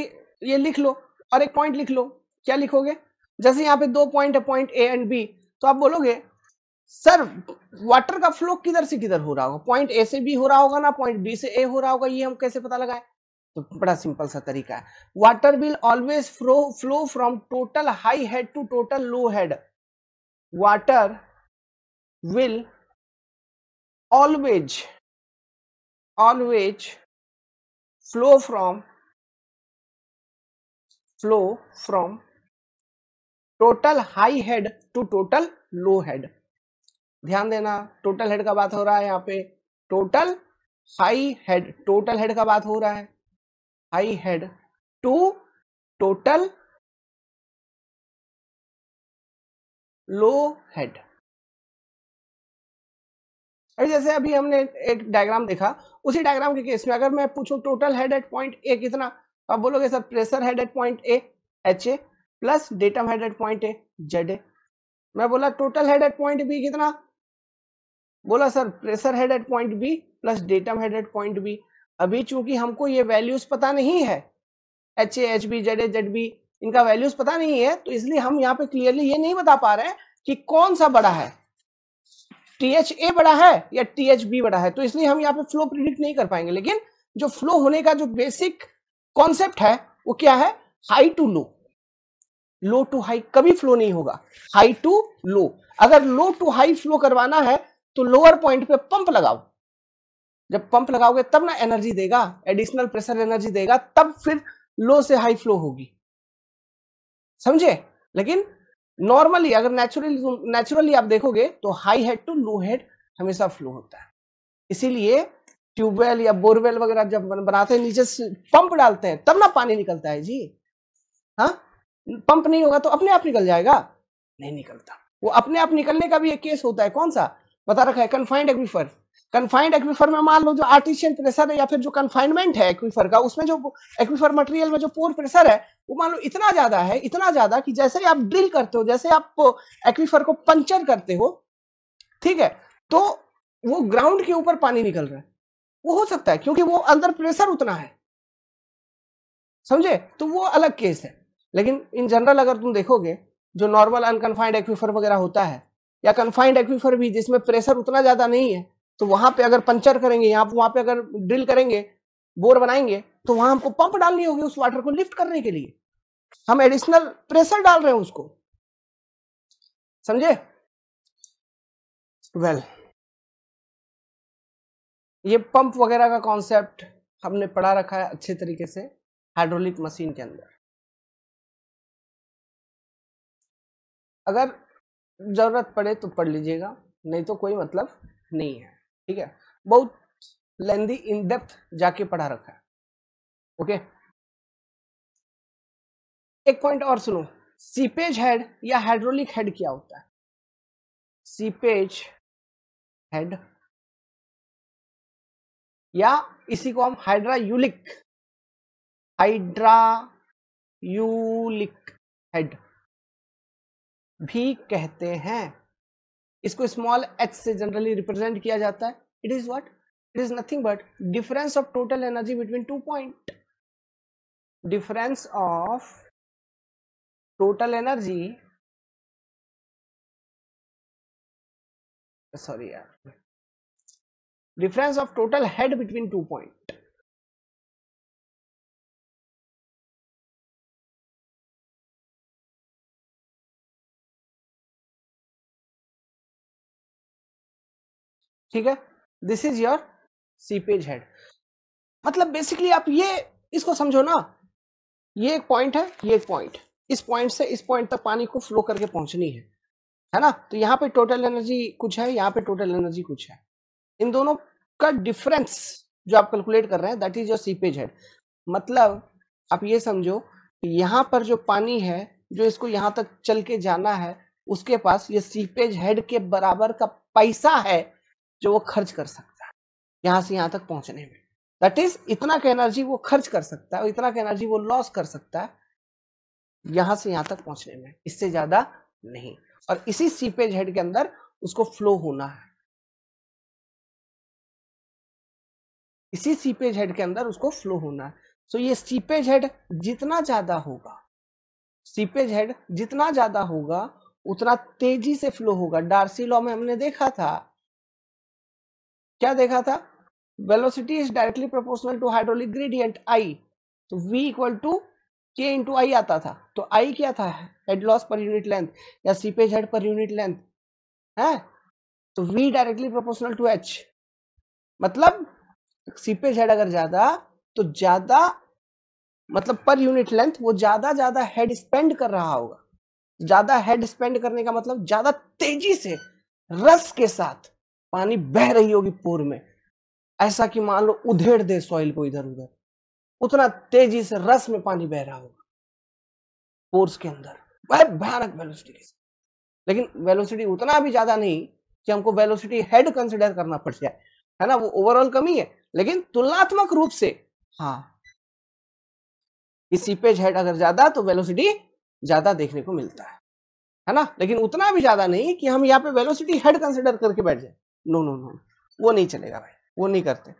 ये लिख लो और एक पॉइंट लिख लो क्या लिखोगे जैसे यहाँ पे दो पॉइंट है पॉइंट ए एंड बी तो आप बोलोगे सर वाटर का फ्लो किधर से किधर हो रहा होगा पॉइंट ए से बी हो रहा होगा ना पॉइंट बी से ए हो रहा होगा ये हम कैसे पता लगाए तो बड़ा सिंपल सा तरीका है water will always flow flow from total high head to total low head water will always always flow from flow from total high head to total low head ध्यान देना टोटल हेड का बात हो रहा है यहाँ पे total high head total head का बात हो रहा है high head to total low head अरे जैसे अभी हमने एक डायग्राम देखा उसी डायग्राम के केस में अगर मैं पूछूं total head at point A कितना तो आप बोलोगे sir pressure head at point A H A plus datum head at point A Z A मैं बोला total head at point B कितना बोला sir pressure head at point B plus datum head at point B अभी चूंकि हमको ये values पता नहीं है H A H B Z A Z B इनका वैल्यूज पता नहीं है तो इसलिए हम यहाँ पे क्लियरली ये नहीं बता पा रहे हैं कि कौन सा बड़ा है टी एच ए बड़ा है या टी एच बी बड़ा है तो इसलिए हम यहाँ पे फ्लो प्रिडिक्ट नहीं कर पाएंगे लेकिन जो फ्लो होने का जो बेसिक कॉन्सेप्ट है वो क्या है high to low low to high कभी फ्लो नहीं होगा हाई टू लो अगर लो टू हाई फ्लो करवाना है तो लोअर पॉइंट पे पंप लगाओ जब पंप लगाओगे तब ना एनर्जी देगा एडिशनल प्रेशर एनर्जी देगा तब फिर लो से हाई फ्लो होगी समझे लेकिन नॉर्मली अगर नेचुरली नेचुरली आप देखोगे तो high head to low head हमेशा फ्लो होता है इसीलिए ट्यूबवेल या बोरवेल वगैरह जब बनाते हैं नीचे से पंप डालते हैं तब ना पानी निकलता है जी हाँ पंप नहीं होगा तो अपने आप निकल जाएगा नहीं निकलता वो अपने आप निकलने का भी एक केस होता है कौन सा बता रखा है कन्फाइंड एक्विफर कन्फाइंड एक्विफर में मान लो जो आर्टिशियल प्रेशर है या फिर जो कन्फाइनमेंट है एक्विफर का उसमें जो एक्विफर मटेरियल में जो पोर प्रेशर है वो मान लो इतना ज्यादा है इतना ज्यादा कि जैसे ही आप ड्रिल करते हो जैसे आप एक्विफर को पंचर करते हो ठीक है तो वो ग्राउंड के ऊपर पानी निकल रहा है वो हो सकता है क्योंकि वो अंदर प्रेशर उतना है समझे तो वो अलग केस है लेकिन इन जनरल अगर तुम देखोगे जो नॉर्मल अनकन्फाइंड एक्विफर वगैरह होता है या कन्फाइंड एक्वीफर भी जिसमें प्रेशर उतना ज्यादा नहीं है तो वहां पे अगर पंचर करेंगे यहाँ वहां पे अगर ड्रिल करेंगे बोर बनाएंगे तो वहां हमको पंप डालनी होगी उस वाटर को लिफ्ट करने के लिए हम एडिशनल प्रेशर डाल रहे हैं उसको समझे वेल ये पंप वगैरह का कॉन्सेप्ट हमने पढ़ा रखा है अच्छे तरीके से हाइड्रोलिक मशीन के अंदर अगर ज़रूरत पड़े तो पढ़ लीजिएगा नहीं तो कोई मतलब नहीं है ठीक है बहुत लेंदी इन डेप्थ जाके पढ़ा रखा है ओके एक पॉइंट और सुनो सीपेज हेड या हाइड्रोलिक हेड क्या होता है सीपेज हेड या इसी को हम हाइड्रायूलिक हाइड्रायूलिक हेड भी कहते हैं इसको स्मॉल एच से जनरली रिप्रेजेंट किया जाता है it is what it is nothing but difference of total energy between two point difference of total energy sorry यार difference of total head between two point ठीक है this is your seepage head मतलब basically आप ये इसको समझो ना ये एक पॉइंट है ये एक पॉइंट इस पॉइंट से इस पॉइंट तक पानी को फ्लो करके पहुंचनी है है ना तो यहाँ पे टोटल एनर्जी कुछ है यहाँ पे टोटल एनर्जी कुछ है इन दोनों का डिफरेंस जो आप कैलकुलेट कर रहे हैं that is your seepage head मतलब आप ये समझो यहाँ पर जो पानी है जो इसको यहाँ तक चल के जाना है उसके पास ये सीपेज हेड के बराबर का पैसा है जो वो खर्च कर सकता है यहां से यहां तक पहुंचने में दैट इज इतना का एनर्जी वो खर्च कर सकता है और इतना का एनर्जी वो लॉस कर सकता है यहां से यहां तक पहुंचने में इससे ज़्यादा नहीं और इसी सीपेज हेड के अंदर उसको फ्लो होना है इसी सीपेज हेड के अंदर उसको फ्लो होना है सो ये सीपेज हेड जितना ज्यादा होगा सीपेज हेड जितना ज्यादा होगा उतना तेजी से फ्लो होगा डार्सी लॉ में हमने देखा था क्या देखा था velocity is directly proportional to hydraulic gradient I तो V equal to K into I आता था तो आई क्या था head loss per unit length या seepage head per unit length है तो V directly proportional to H मतलब सीपेज हेड अगर ज्यादा तो ज्यादा मतलब पर यूनिट लेंथ वो ज्यादा ज्यादा हेड स्पेंड कर रहा होगा ज्यादा हेड स्पेंड करने का मतलब ज्यादा तेजी से रस के साथ पानी बह रही होगी पोर में ऐसा कि मान लो उधेड़ दे सॉइल को इधर उधर उतना तेजी से रस में पानी बह रहा होगा पोर्स के अंदर वह भयानक वेलोसिटी के साथ लेकिन वेलोसिटी उतना भी ज्यादा नहीं कि हमको वेलोसिटी हेड कंसिडर करना पड़ जाए है ना वो ओवरऑल कमी है लेकिन तुलनात्मक रूप से हाँ सीपेज हेड अगर ज्यादा तो वेलोसिटी ज्यादा देखने को मिलता है है ना लेकिन उतना भी ज्यादा नहीं कि हम यहाँ पे वेलोसिटी हेड कंसिडर करके बैठ जाए नो नो नो वो नहीं चलेगा भाई वो नहीं करते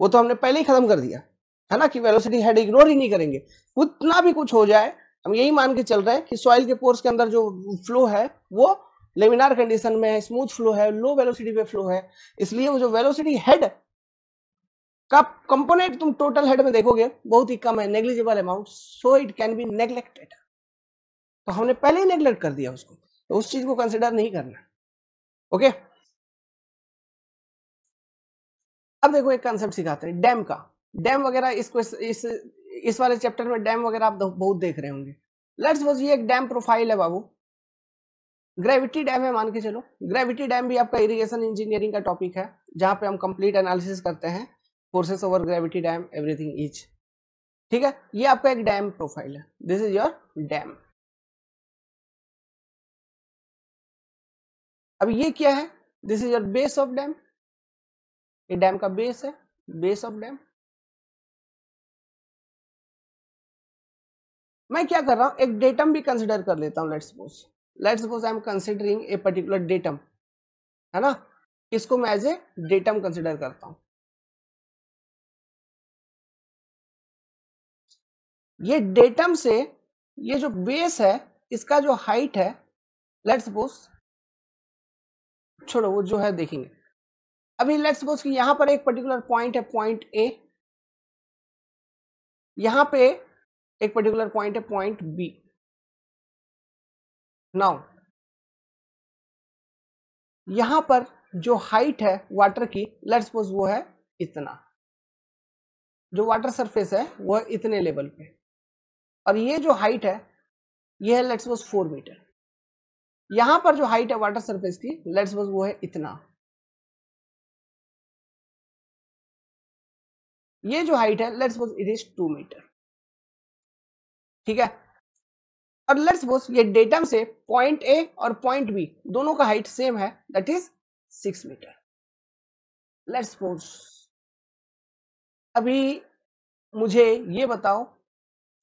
वो तो हमने पहले ही खत्म कर दिया है ना कि वेलोसिटी हेड इग्नोर ही नहीं करेंगे उतना भी कुछ हो जाए हम यही मान के चल रहे हैं कि सॉइल के पोर्स के अंदर जो फ्लो है वो लेमिनार कंडीशन में है स्मूथ फ्लो है लो वेलोसिटी पे फ्लो है इसलिए वो जो वेलोसिटी हेड का कंपोनेंट तुम टोटल हेड में देखोगे बहुत ही कम है negligible amount so it can be neglected तो हमने पहले ही नेग्लेक्ट कर दिया उसको तो उस चीज को कंसिडर नहीं करना ओके okay? अब देखो एक कंसेप्ट सिखाते हैं डैम का डैम वगैरह इस क्वेश्चन इस इस वाले चैप्टर में डैम वगैरह आप बहुत देख रहे होंगे लेट्स सपोज ये एक डैम प्रोफाइल है बाबू ग्रेविटी डैम है मान के चलो ग्रेविटी डैम भी आपका इरिगेशन इंजीनियरिंग का टॉपिक है जहां पे हम कंप्लीट एनालिसिस करते हैं forces over gravity dam everything each ठीक है ये आपका एक डैम प्रोफाइल है दिस इज योर डैम अब ये क्या है this is your base of dam ये डैम का बेस है बेस ऑफ डैम मैं क्या कर रहा हूं एक डेटम भी कंसिडर कर लेता हूं let suppose let's suppose I am considering a particular datum है ना इसको मैं एज ए डेटम कंसिडर करता हूं ये डेटम से ये जो बेस है इसका जो हाइट है लेट सपोज छोड़ो वो जो है देखेंगे अभी लेट्स सपोज कि यहां पर एक पर्टिकुलर पॉइंट है पॉइंट ए यहां पे एक पर्टिकुलर पॉइंट है पॉइंट बी नाउ यहां पर जो हाइट है वाटर की लेट्स सपोज वो है इतना जो वाटर सरफेस है वो है इतने लेवल पे और ये जो हाइट है ये है लेट्स सपोज फोर मीटर यहां पर जो हाइट है वाटर सरफेस की लेट्स सपोज वो है इतना ये जो हाइट है let's suppose it is two meter ठीक है और लेट्स सपोज ये डेटम से पॉइंट ए और पॉइंट बी दोनों का हाइट सेम है that is six meter let's suppose अभी मुझे ये बताओ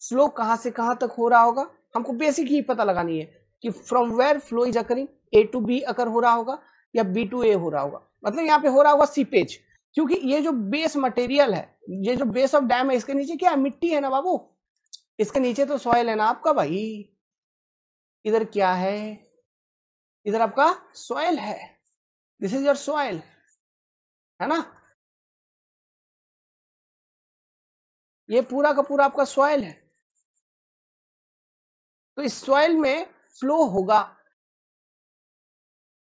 स्लोप कहां से कहां तक हो रहा होगा हमको बेसिक ही पता लगानी है कि from where flow is occurring A to B occur हो रहा होगा या बी टू ए हो रहा होगा मतलब यहाँ पे हो रहा होगा सीपेज क्योंकि ये जो बेस मटेरियल है ये जो बेस ऑफ डैम है इसके नीचे क्या मिट्टी है ना बाबू इसके नीचे तो सॉयल है ना आपका भाई इधर क्या है इधर आपका सॉयल है दिस इज योर सॉयल है ना ये पूरा का पूरा आपका सॉयल है तो इस सॉइल में फ्लो होगा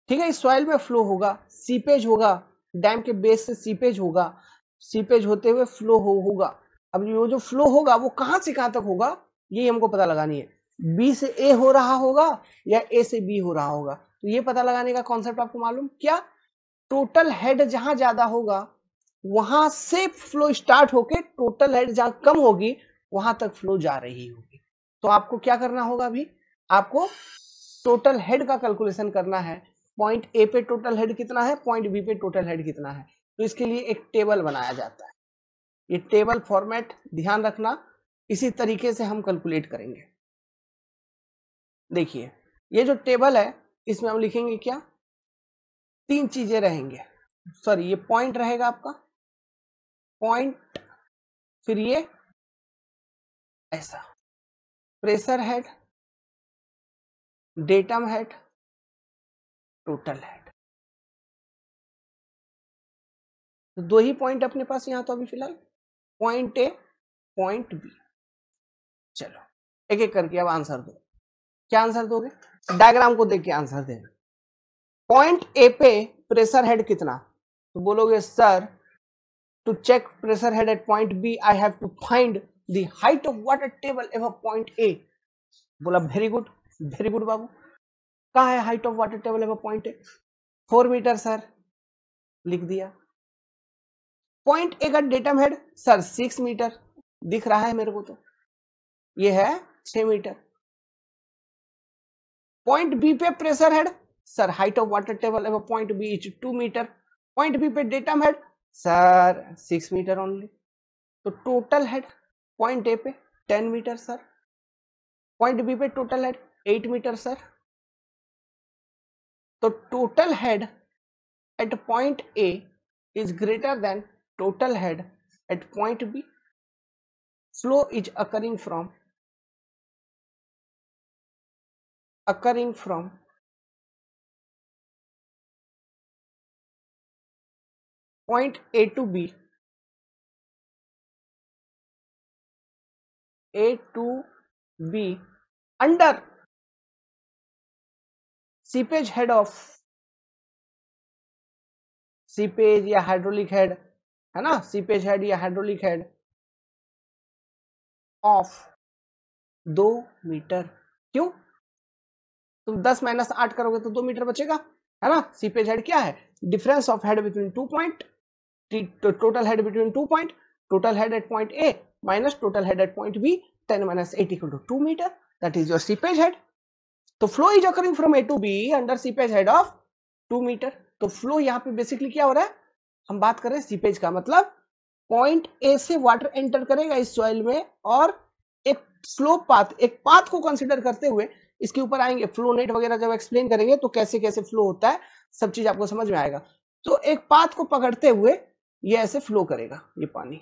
ठीक है इस सॉइल में फ्लो होगा सीपेज होगा डैम के बेस से सीपेज होगा सीपेज होते हुए फ्लो हो होगा अब ये जो फ्लो होगा वो कहाँ से कहाँ तक होगा ये हमको पता लगानी है बी से ए हो रहा होगा या ए से बी हो रहा होगा तो ये पता लगाने का कॉन्सेप्ट आपको मालूम क्या टोटल हेड जहां ज्यादा होगा वहां से फ्लो स्टार्ट होके टोटल हेड जहां कम होगी वहां तक फ्लो जा रही होगी तो आपको क्या करना होगा अभी आपको टोटल हेड का कैलकुलेशन करना है पॉइंट ए पे टोटल हेड कितना है पॉइंट बी पे टोटल हेड कितना है तो इसके लिए एक टेबल बनाया जाता है ये टेबल फॉर्मेट ध्यान रखना इसी तरीके से हम कैलकुलेट करेंगे देखिए ये जो टेबल है इसमें हम लिखेंगे क्या तीन चीजें रहेंगे सॉरी ये पॉइंट रहेगा आपका पॉइंट फिर ये ऐसा pressure head datum head total head तो दो ही पॉइंट अपने पास यहां तो अभी फिलहाल पॉइंट ए पॉइंट बी चलो एक एक करके अब आंसर दो क्या आंसर दोगे डायग्राम को देख के आंसर दे पॉइंट ए पे प्रेशर हेड कितना तो बोलोगे sir to check pressure head at point B I have to find the height of water table above point A बोला वेरी गुड वेरी गुड बाबू कहा है height of water table above point X four meter sir लिख दिया point A का datum head sir six meter दिख रहा है मेरे को तो ये है छ मीटर पॉइंट बी पे pressure head sir height of water table above point B is two meter point B पे datum head sir six meter only तो टोटल हेड पॉइंट ए पे ten meter sir point B पे total head eight meter sir the total head at point A is greater than total head at point B. Flow is occurring from occurring from point A to B A to B under seepage head of seepage या hydraulic head है ना seepage head या hydraulic head of दो meter क्यों तुम दस minus आठ करोगे तो दो मीटर बचेगा है ना सीपेज हेड क्या है difference of head between two point total head between two point total head at point A minus total head at point B ten minus eight equal to two metre that is your seepage head तो flow is occurring from A to B under seepage head of two metre तो flow यहाँ पे basically क्या हो रहा है हम बात कर रहे हैं सीपेज का मतलब पॉइंट ए से वाटर एंटर करेगा इस सॉइल में और एक फ्लो पाथ एक पाथ को कंसिडर करते हुए इसके ऊपर आएंगे फ्लो नेट वगैरह जब एक्सप्लेन करेंगे तो कैसे कैसे फ्लो होता है सब चीज आपको समझ में आएगा तो एक पाथ को पकड़ते हुए ये ऐसे फ्लो करेगा ये पानी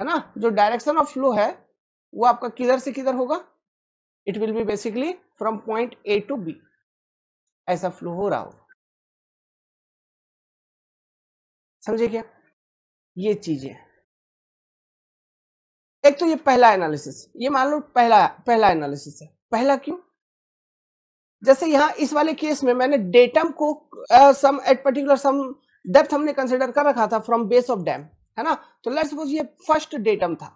है ना जो डायरेक्शन ऑफ फ्लो है वो आपका किधर से किधर होगा it will be basically from point A to B ऐसा फ्लो हो रहा हो समझे क्या ये चीजें एक तो ये पहला एनालिसिस ये मान लो पहला पहला एनालिसिस है पहला क्यों जैसे यहां इस वाले केस में मैंने डेटम को some at particular some depth हमने कंसिडर कर रखा था फ्रॉम बेस ऑफ डैम है ना तो लेट्स सपोज ये फर्स्ट डेटम था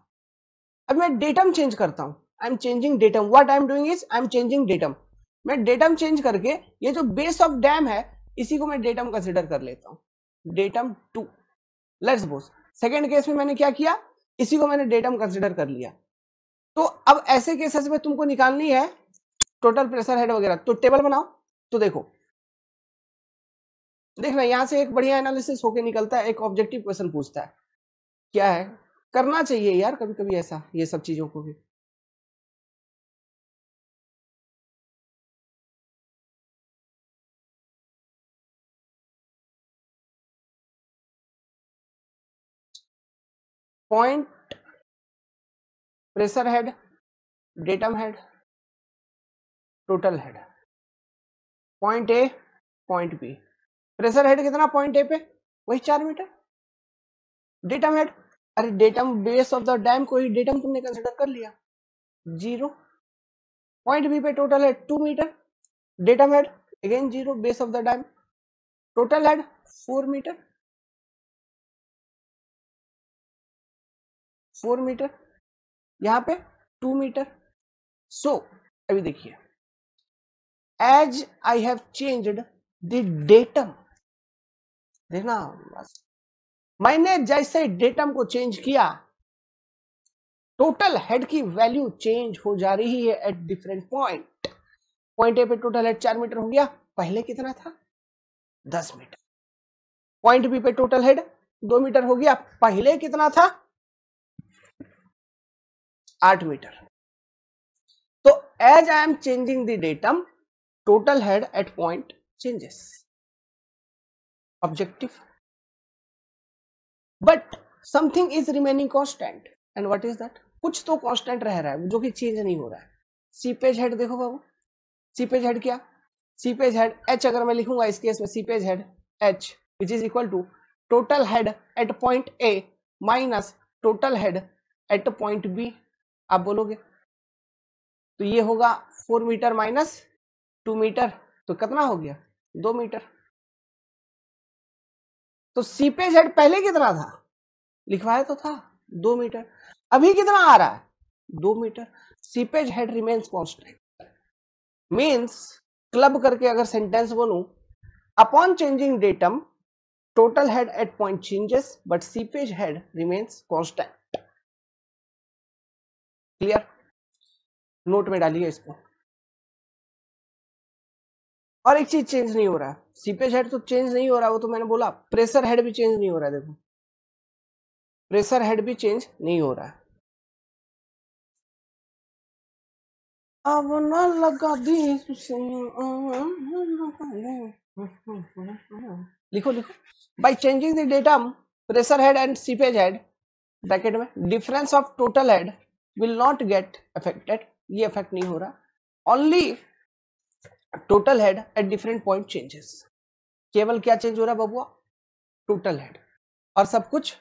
अब मैं डेटम चेंज करता हूं I am changing datum what I am doing is I am changing datum मैं डेटम चेंज करके ये जो बेस ऑफ डैम है इसी को मैं डेटम कंसिडर कर लेता हूँ डेटम टू लेट्स बोस सेकेंड केस में मैंने क्या किया इसी को मैंने डेटम कंसिडर कर लिया तो अब ऐसे केसेस में तुमको निकालनी है टोटल प्रेशर हेड वगैरह तो टेबल बनाओ तो देखो देखना यहां से एक बढ़िया एनालिसिस होके निकलता है एक ऑब्जेक्टिव क्वेश्चन पूछता है क्या है करना चाहिए यार कभी कभी ऐसा ये सब चीजों को भी point pressure head datum head total head point A point B pressure head कितना पॉइंट ए पे वही चार मीटर डेटम हेड अरे datum base of the dam को ही डेटम तुमने कंसिडर कर लिया जीरो पॉइंट बी पे टोटल है two metre datum head again zero base of the dam total head four metre four metre यहां पे टू मीटर सो अभी देखिए as I have changed the datum देखना मैंने जैसे डेटम को चेंज किया टोटल हेड की वैल्यू चेंज हो जा रही है at different point point A पे टोटल हेड चार मीटर हो गया पहले कितना था दस मीटर पॉइंट बी पे टोटल हेड दो मीटर हो गया पहले कितना था आठ मीटर तो as I am changing the datum total head at point changes objective but something is remaining constant and what is that कुछ तो कॉन्स्टेंट रह रहा है जो कि चेंज नहीं हो रहा है सीपेज हेड देखो बाबू सीपेज हेड क्या सीपेज हेड एच अगर मैं लिखूंगा इस केस में seepage head H which is equal to total head at point A minus total head at point B आप बोलोगे तो ये होगा four metre minus two metre तो कितना हो गया दो मीटर तो सी पे जेड पहले कितना था लिखवाया तो था दो मीटर अभी कितना आ रहा है दो metre seepage head remains constant means club करके अगर सेंटेंस बोलू upon changing datum total head at point changes but seepage head remains constant note में डालिए इसको और एक चीज चेंज नहीं हो रहा है सीपेज हेड तो चेंज नहीं हो रहा वो तो मैंने बोला प्रेशर हेड भी चेंज नहीं हो रहा है देखो प्रेशर हेड भी चेंज नहीं हो रहा है अब ना लगा दी लिखो लिखो by changing the datum pressure head and seepage head bracket में difference of total head will not get affected ये इफेक्ट नहीं हो रहा only total head at different point changes केवल क्या चेंज हो रहा है बबुआ टोटल हेड और सब कुछ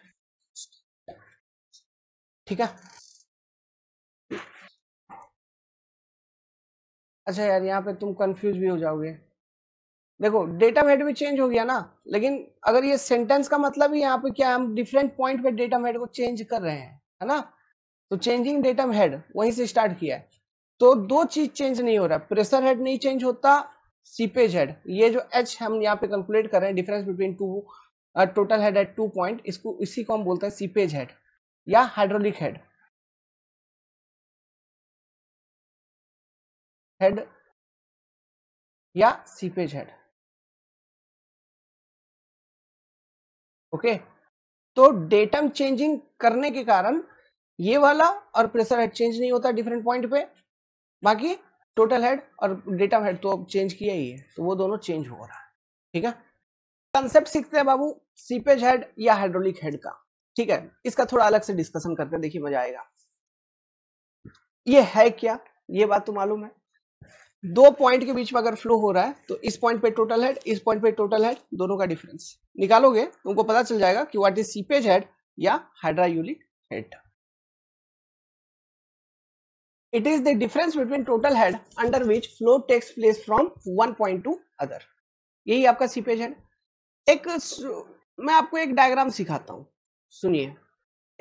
ठीक है अच्छा यार यहाँ पे तुम कंफ्यूज भी हो जाओगे देखो डेटा हेड भी चेंज हो गया ना लेकिन अगर ये सेंटेंस का मतलब ही यहाँ पे क्या हम डिफरेंट पॉइंट पे डेटम हेड को चेंज कर रहे हैं है ना तो चेंजिंग डेटम हेड वहीं से स्टार्ट किया है तो दो चीज चेंज नहीं हो रहा प्रेशर हेड नहीं चेंज होता सीपेज हेड ये जो एच हम यहाँ पे कैलकुलेट कर रहे हैं difference between two total head at two point इसको इसी को हम बोलते हैं सीपेज हेड या हाइड्रोलिक हेड हेड या सीपेज हेड ओके तो डेटम चेंजिंग करने के कारण ये वाला और प्रेशर हेड चेंज नहीं होता डिफरेंट पॉइंट पे बाकी टोटल हेड और डेटा हेड तो अब चेंज किया ही है तो वो दोनों चेंज हो रहा है ठीक है कंसेप्ट सीखते हैं बाबू सीपेज हेड या हाइड्रोलिक हेड का ठीक है इसका थोड़ा अलग से डिस्कशन करके देखिए मजा आएगा ये है क्या ये बात तो मालूम है दो पॉइंट के बीच में अगर फ्लो हो रहा है तो इस पॉइंट पे टोटल हेड इस पॉइंट पे टोटल हेड दोनों का डिफरेंस निकालोगे तुमको पता चल जाएगा कि व्हाट इज सीपेज हेड या hydraulic head It is the difference between total head under which flow takes place from one point to other. यही आपका सीपेज है एक मैं आपको एक डायग्राम सिखाता हूँ सुनिए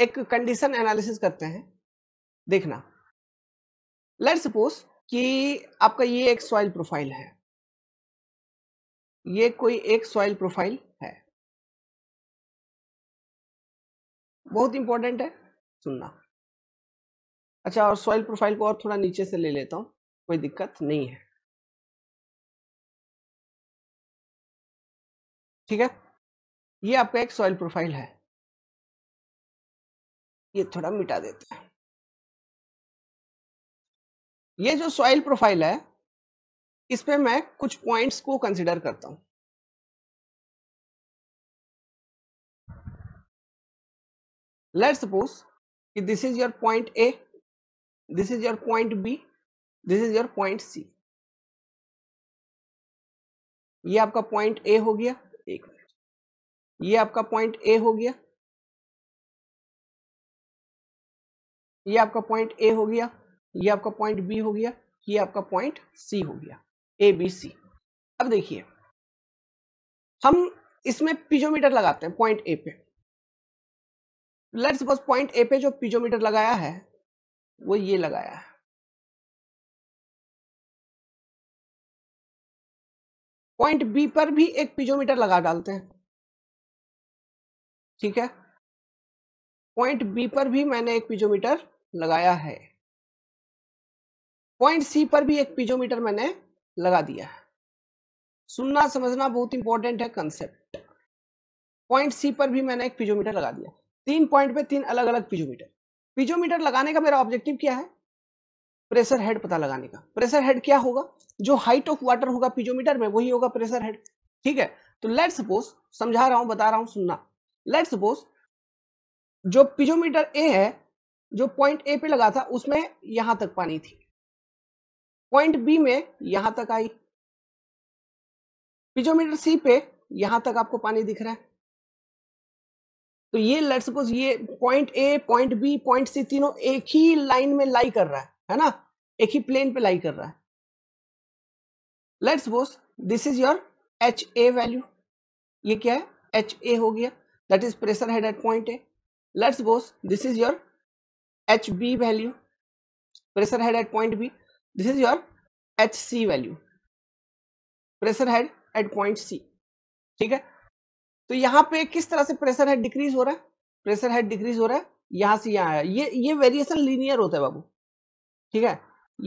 एक कंडीशन एनालिसिस करते हैं देखना लेट सपोज कि आपका ये एक सॉइल प्रोफाइल है ये कोई एक सॉइल प्रोफाइल है बहुत इंपॉर्टेंट है सुनना अच्छा और सॉइल प्रोफाइल को और थोड़ा नीचे से ले लेता हूँ कोई दिक्कत नहीं है ठीक है ये आपका एक सॉइल प्रोफाइल है ये थोड़ा मिटा देते हैं ये जो सॉइल प्रोफाइल है इस पे मैं कुछ पॉइंट्स को कंसिडर करता हूं लेट सपोज कि this is your point A this is your point b this is your point C ये आपका पॉइंट ए हो गया एक ये आपका पॉइंट ए हो गया ये आपका पॉइंट ए हो गया ये आपका पॉइंट बी हो गया ये आपका पॉइंट सी हो गया ए बी सी अब देखिए हम इसमें पिजोमीटर लगाते हैं पॉइंट ए पे लेट्स सपोज पॉइंट ए पे जो पिजोमीटर लगाया है वो ये लगाया है पॉइंट बी पर भी एक पिजोमीटर लगा डालते हैं ठीक है पॉइंट बी पर भी मैंने एक पिजोमीटर लगाया है पॉइंट सी पर भी एक पिजोमीटर मैंने लगा दिया है सुनना समझना बहुत इंपॉर्टेंट है कंसेप्ट पॉइंट सी पर भी मैंने एक पिजोमीटर लगा दिया तीन पॉइंट पे तीन अलग अलग पिजोमीटर पीजोमीटर लगाने का मेरा ऑब्जेक्टिव क्या है प्रेशर हेड पता लगाने का प्रेशर हेड क्या होगा जो हाइट ऑफ वाटर होगा पीजोमीटर में वही होगा प्रेशर हेड ठीक है तो लेट सपोज समझा रहा हूं बता रहा हूं सुनना लेट सपोज जो पिजोमीटर ए है जो पॉइंट ए पे लगा था उसमें यहां तक पानी थी पॉइंट बी में यहां तक आई पिजोमीटर सी पे यहां तक आपको पानी दिख रहा है तो ये लेट सपोज ये point A point B point C तीनों एक ही लाइन में लाई कर रहा है है ना एक ही प्लेन पे लाई कर रहा है let suppose this is your H A value ये क्या है एच ए हो गया that is pressure head at point A let's suppose this is your H B value pressure head at point B this is your H C value pressure head at point C ठीक है तो यहाँ पे किस तरह से pressure head decrease हो रहा है प्रेशर हेड डिक्रीज हो रहा है यहां से यहाँ आया ये ये वेरिएशन लीनियर होता है बाबू ठीक है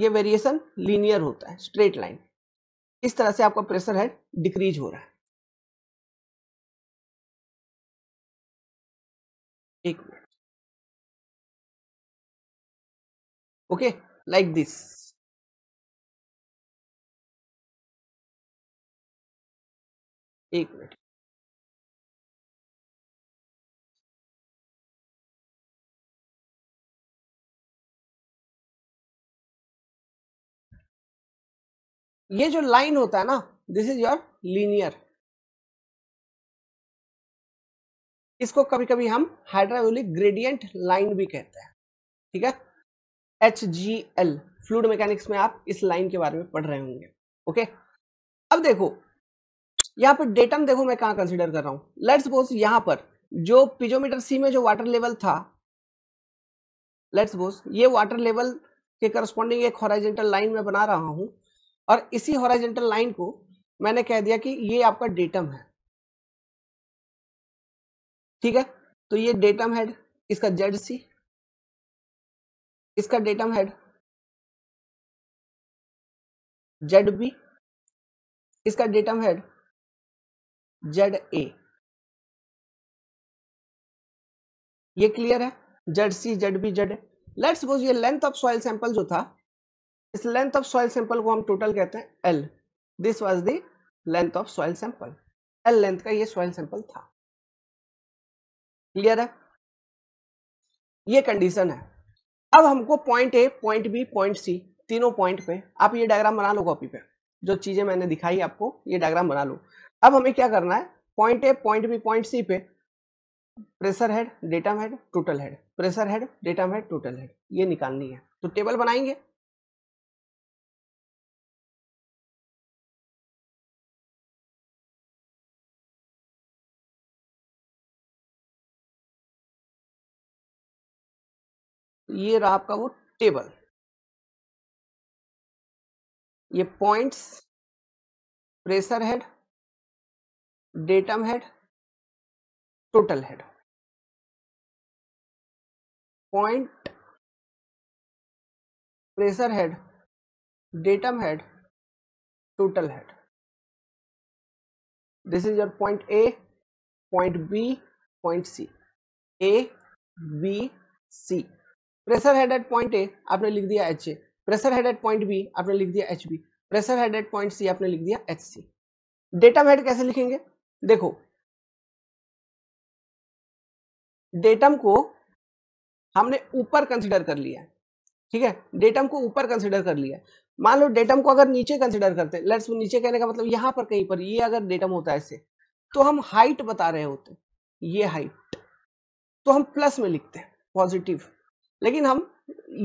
ये वेरिएशन लीनियर होता है स्ट्रेट लाइन इस तरह से आपका प्रेशर हेड डिक्रीज हो रहा है एक मिनट ओके लाइक दिस एक मिनट ये जो लाइन होता है ना दिस इज योर लीनियर इसको कभी कभी हम हाइड्रावलिक ग्रेडियंट लाइन भी कहते हैं ठीक है H G L fluid mechanics में आप इस लाइन के बारे में पढ़ रहे होंगे ओके अब देखो यहां पर डेटम देखो मैं कहां कंसिडर कर रहा हूं लेट्स सपोज यहां पर जो पिजोमीटर सी में जो वाटर लेवल था लेट्स सपोज ये वाटर लेवल के करस्पॉन्डिंग एक हॉराइजेंटल लाइन में बना रहा हूं और इसी हॉराइजेंटल लाइन को मैंने कह दिया कि ये आपका डेटम है ठीक है तो ये डेटम हेड इसका जेड सी इसका डेटम हेड जेड बी इसका डेटम हेड जेड ए ये क्लियर है Z C Z B Z let's suppose ये लेंथ ऑफ सॉइल सैंपल जो था इस लेंथ ऑफ सॉइल सैंपल को हम टोटल कहते हैं एल दिस वॉज देंथ length of soil sample L length का ये सॉइल सैंपल था क्लियर है ये कंडीशन है अब हमको point A point B point C तीनों पॉइंट पे आप ये डायग्राम बना लो कॉपी पे जो चीजें मैंने दिखाई आपको ये डायग्राम बना लो अब हमें क्या करना है point A point B point C पे pressure head datum head total head pressure head datum head total head ये निकालनी है तो टेबल बनाएंगे ये रहा आपका वो टेबल ये points pressure head datum head total head point pressure head datum head total head this is your point A point B point C A B C pressure head at point A आपने लिख दिया H A pressure head at point B आपने लिख दिया H B pressure head at point C आपने लिख दिया H C datum head कैसे लिखेंगे देखो डेटम को हमने ऊपर कंसिडर कर लिया ठीक है डेटम को ऊपर कंसिडर कर लिया मान लो डेटम को अगर नीचे कंसिडर करते लेट्स नीचे कहने का मतलब यहां पर कहीं पर ये अगर डेटम होता है इससे तो हम हाइट बता रहे होते ये हाइट तो हम प्लस में लिखते हैं पॉजिटिव लेकिन हम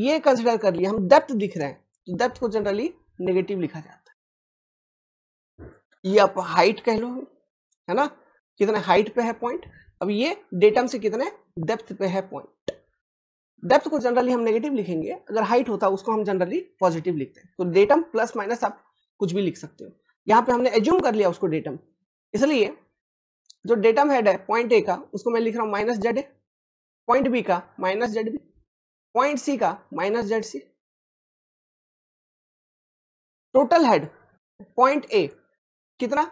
ये कंसिडर कर लिए हम डेप्थ दिख रहे हैं तो डेप्थ को जनरली नेगेटिव लिखा जाता है ये आप हाइट कह लो है ना कितने हाइट पे है पॉइंट अब ये डेटम से कितने डेप्थ पे है पॉइंट डेप्थ को जनरली हम नेगेटिव लिखेंगे अगर हाइट होता उसको हम जनरली पॉजिटिव लिखते हैं तो डेटम प्लस माइनस आप कुछ भी लिख सकते हो यहाँ पे हमने एज्यूम कर लिया उसको डेटम इसलिए जो डेटम हेड है पॉइंट ए का उसको मैं लिख रहा हूँ minus Z A point B का minus Z B point C का minus Z C total head point A कितना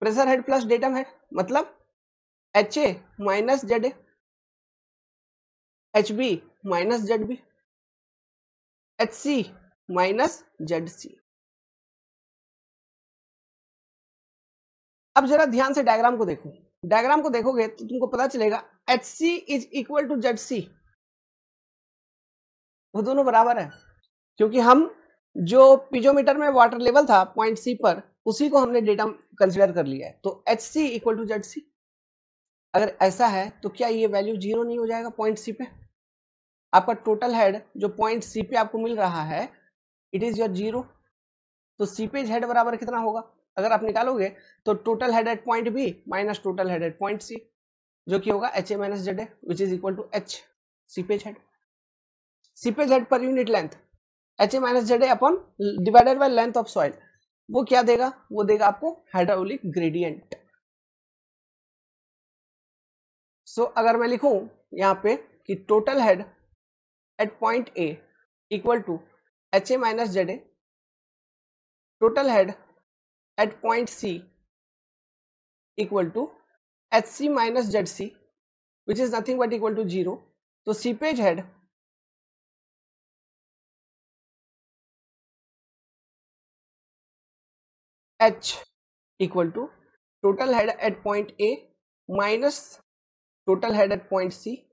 pressure head plus datum head मतलब H A minus Z A H B minus Z B H C minus Z C अब जरा ध्यान से diagram को देखो diagram को देखोगे तो तुमको पता चलेगा H C is equal to Z C वो दोनों बराबर है क्योंकि हम जो पिजोमीटर में वाटर लेवल था पॉइंट सी पर उसी को हमने डेटा कंसिडर कर लिया है तो H C equal to Z C अगर ऐसा है तो क्या ये वैल्यू जीरो नहीं हो जाएगा पॉइंट सी पे आपका टोटल हेड जो पॉइंट सी पे आपको मिल रहा है इट इज योर जीरो तो सी पे हेड बराबर कितना होगा अगर आप निकालोगे तो total head at point B minus total head at point C जो कि होगा H A minus Z A which is equal to H C head seepage head per unit length H A minus Z A upon divided by length of soil वो क्या देगा वो देगा आपको hydraulic gradient सो अगर मैं लिखूं यहाँ पे कि total head at point A equal to H A minus Z A total head at point C equal to H C minus Z C which is nothing but equal to zero तो seepage head h equal to total head at point A minus total head at point C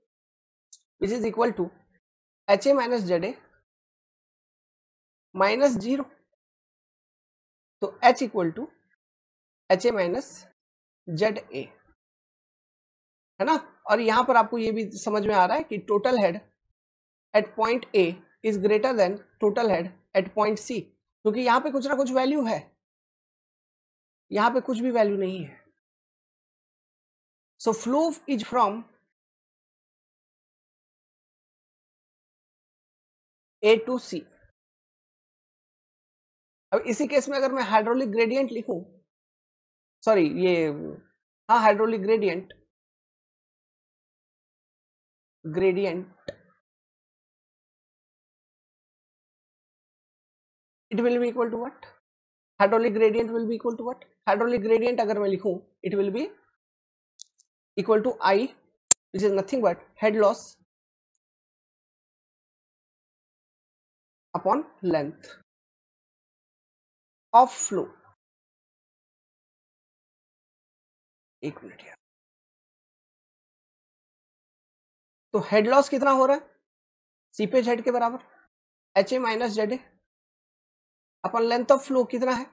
which is equal to HA minus ZA minus 0. So H equal to HA minus ZA है ना और यहाँ पर आपको ये भी समझ में आ रहा है कि total head at point A is greater than total head at point C क्योंकि यहाँ पे कुछ ना कुछ वैल्यू है यहां पे कुछ भी वैल्यू नहीं है so flow is from A to C अब इसी केस में अगर मैं हाइड्रोलिक ग्रेडियंट लिखूं सॉरी ये हाँ hydraulic gradient gradient it will be equal to what hydraulic gradient will be equal to what hydraulic gradient अगर मैं लिखूं it will be equal to I which is nothing but head loss upon length of flow एक मिनट यार तो head loss कितना हो रहा है सीपेज हेड के बराबर H A minus Z A length of flow कितना है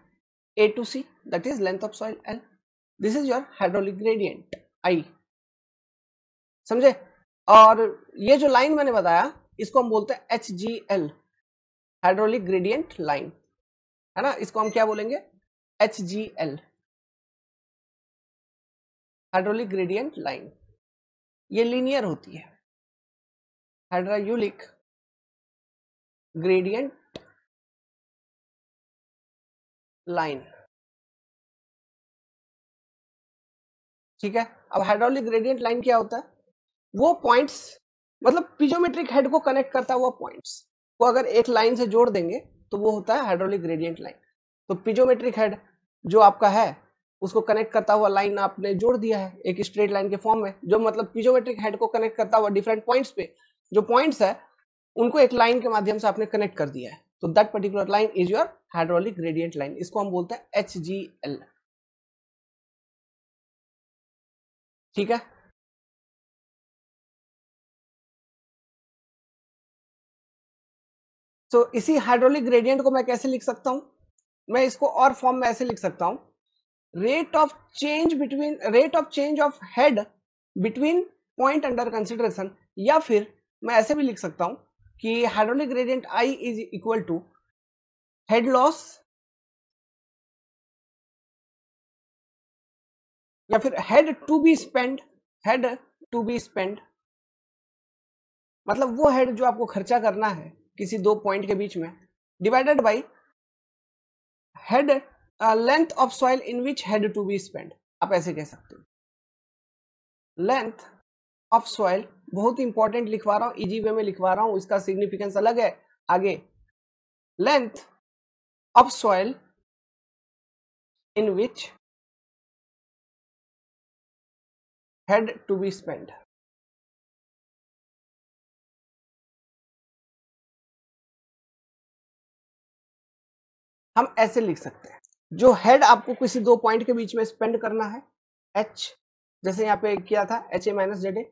A to C that is length of soil L. This is your hydraulic gradient I. समझे और ये जो लाइन मैंने बताया इसको हम बोलते हैं H G L hydraulic gradient line है ना इसको हम क्या बोलेंगे H G L hydraulic gradient line ये लीनियर होती है हाइड्रायूलिक ग्रेडियंट लाइन ठीक है अब हाइड्रोलिक ग्रेडियंट लाइन क्या होता है वो पॉइंट्स मतलब पिजोमेट्रिक हेड को कनेक्ट करता हुआ पॉइंट्स को अगर एक लाइन से जोड़ देंगे तो वो होता है हाइड्रोलिक ग्रेडियंट लाइन तो पिजोमेट्रिक हेड जो आपका है उसको कनेक्ट करता हुआ लाइन आपने जोड़ दिया है एक स्ट्रेट लाइन के फॉर्म में जो मतलब पिजोमेट्रिक हेड को कनेक्ट करता हुआ डिफरेंट पॉइंट्स पे जो पॉइंट्स है उनको एक लाइन के माध्यम से आपने कनेक्ट कर दिया है तो that particular line is your hydraulic gradient line इसको हम बोलते हैं एच जी एल ठीक है तो so, इसी हाइड्रोलिक ग्रेडियंट को मैं कैसे लिख सकता हूं मैं इसको और फॉर्म में ऐसे लिख सकता हूं rate of change between rate of change of head between point under consideration या फिर मैं ऐसे भी लिख सकता हूं कि hydraulic gradient I is equal to head loss या फिर head to be spend head to be spend मतलब वो हेड जो आपको खर्चा करना है किसी दो पॉइंट के बीच में divided by head length of soil in which head to be spend आप ऐसे कह सकते हो लेंथ ऑफ सॉइल बहुत इंपॉर्टेंट लिखवा रहा हूं इजी वे में लिखवा रहा हूं इसका सिग्निफिकेंस अलग है आगे length soil in which had to be spent. हम ऐसे लिख सकते हैं जो हेड आपको किसी दो पॉइंट के बीच में स्पेंड करना है एच जैसे यहाँ पे किया था H A minus Z A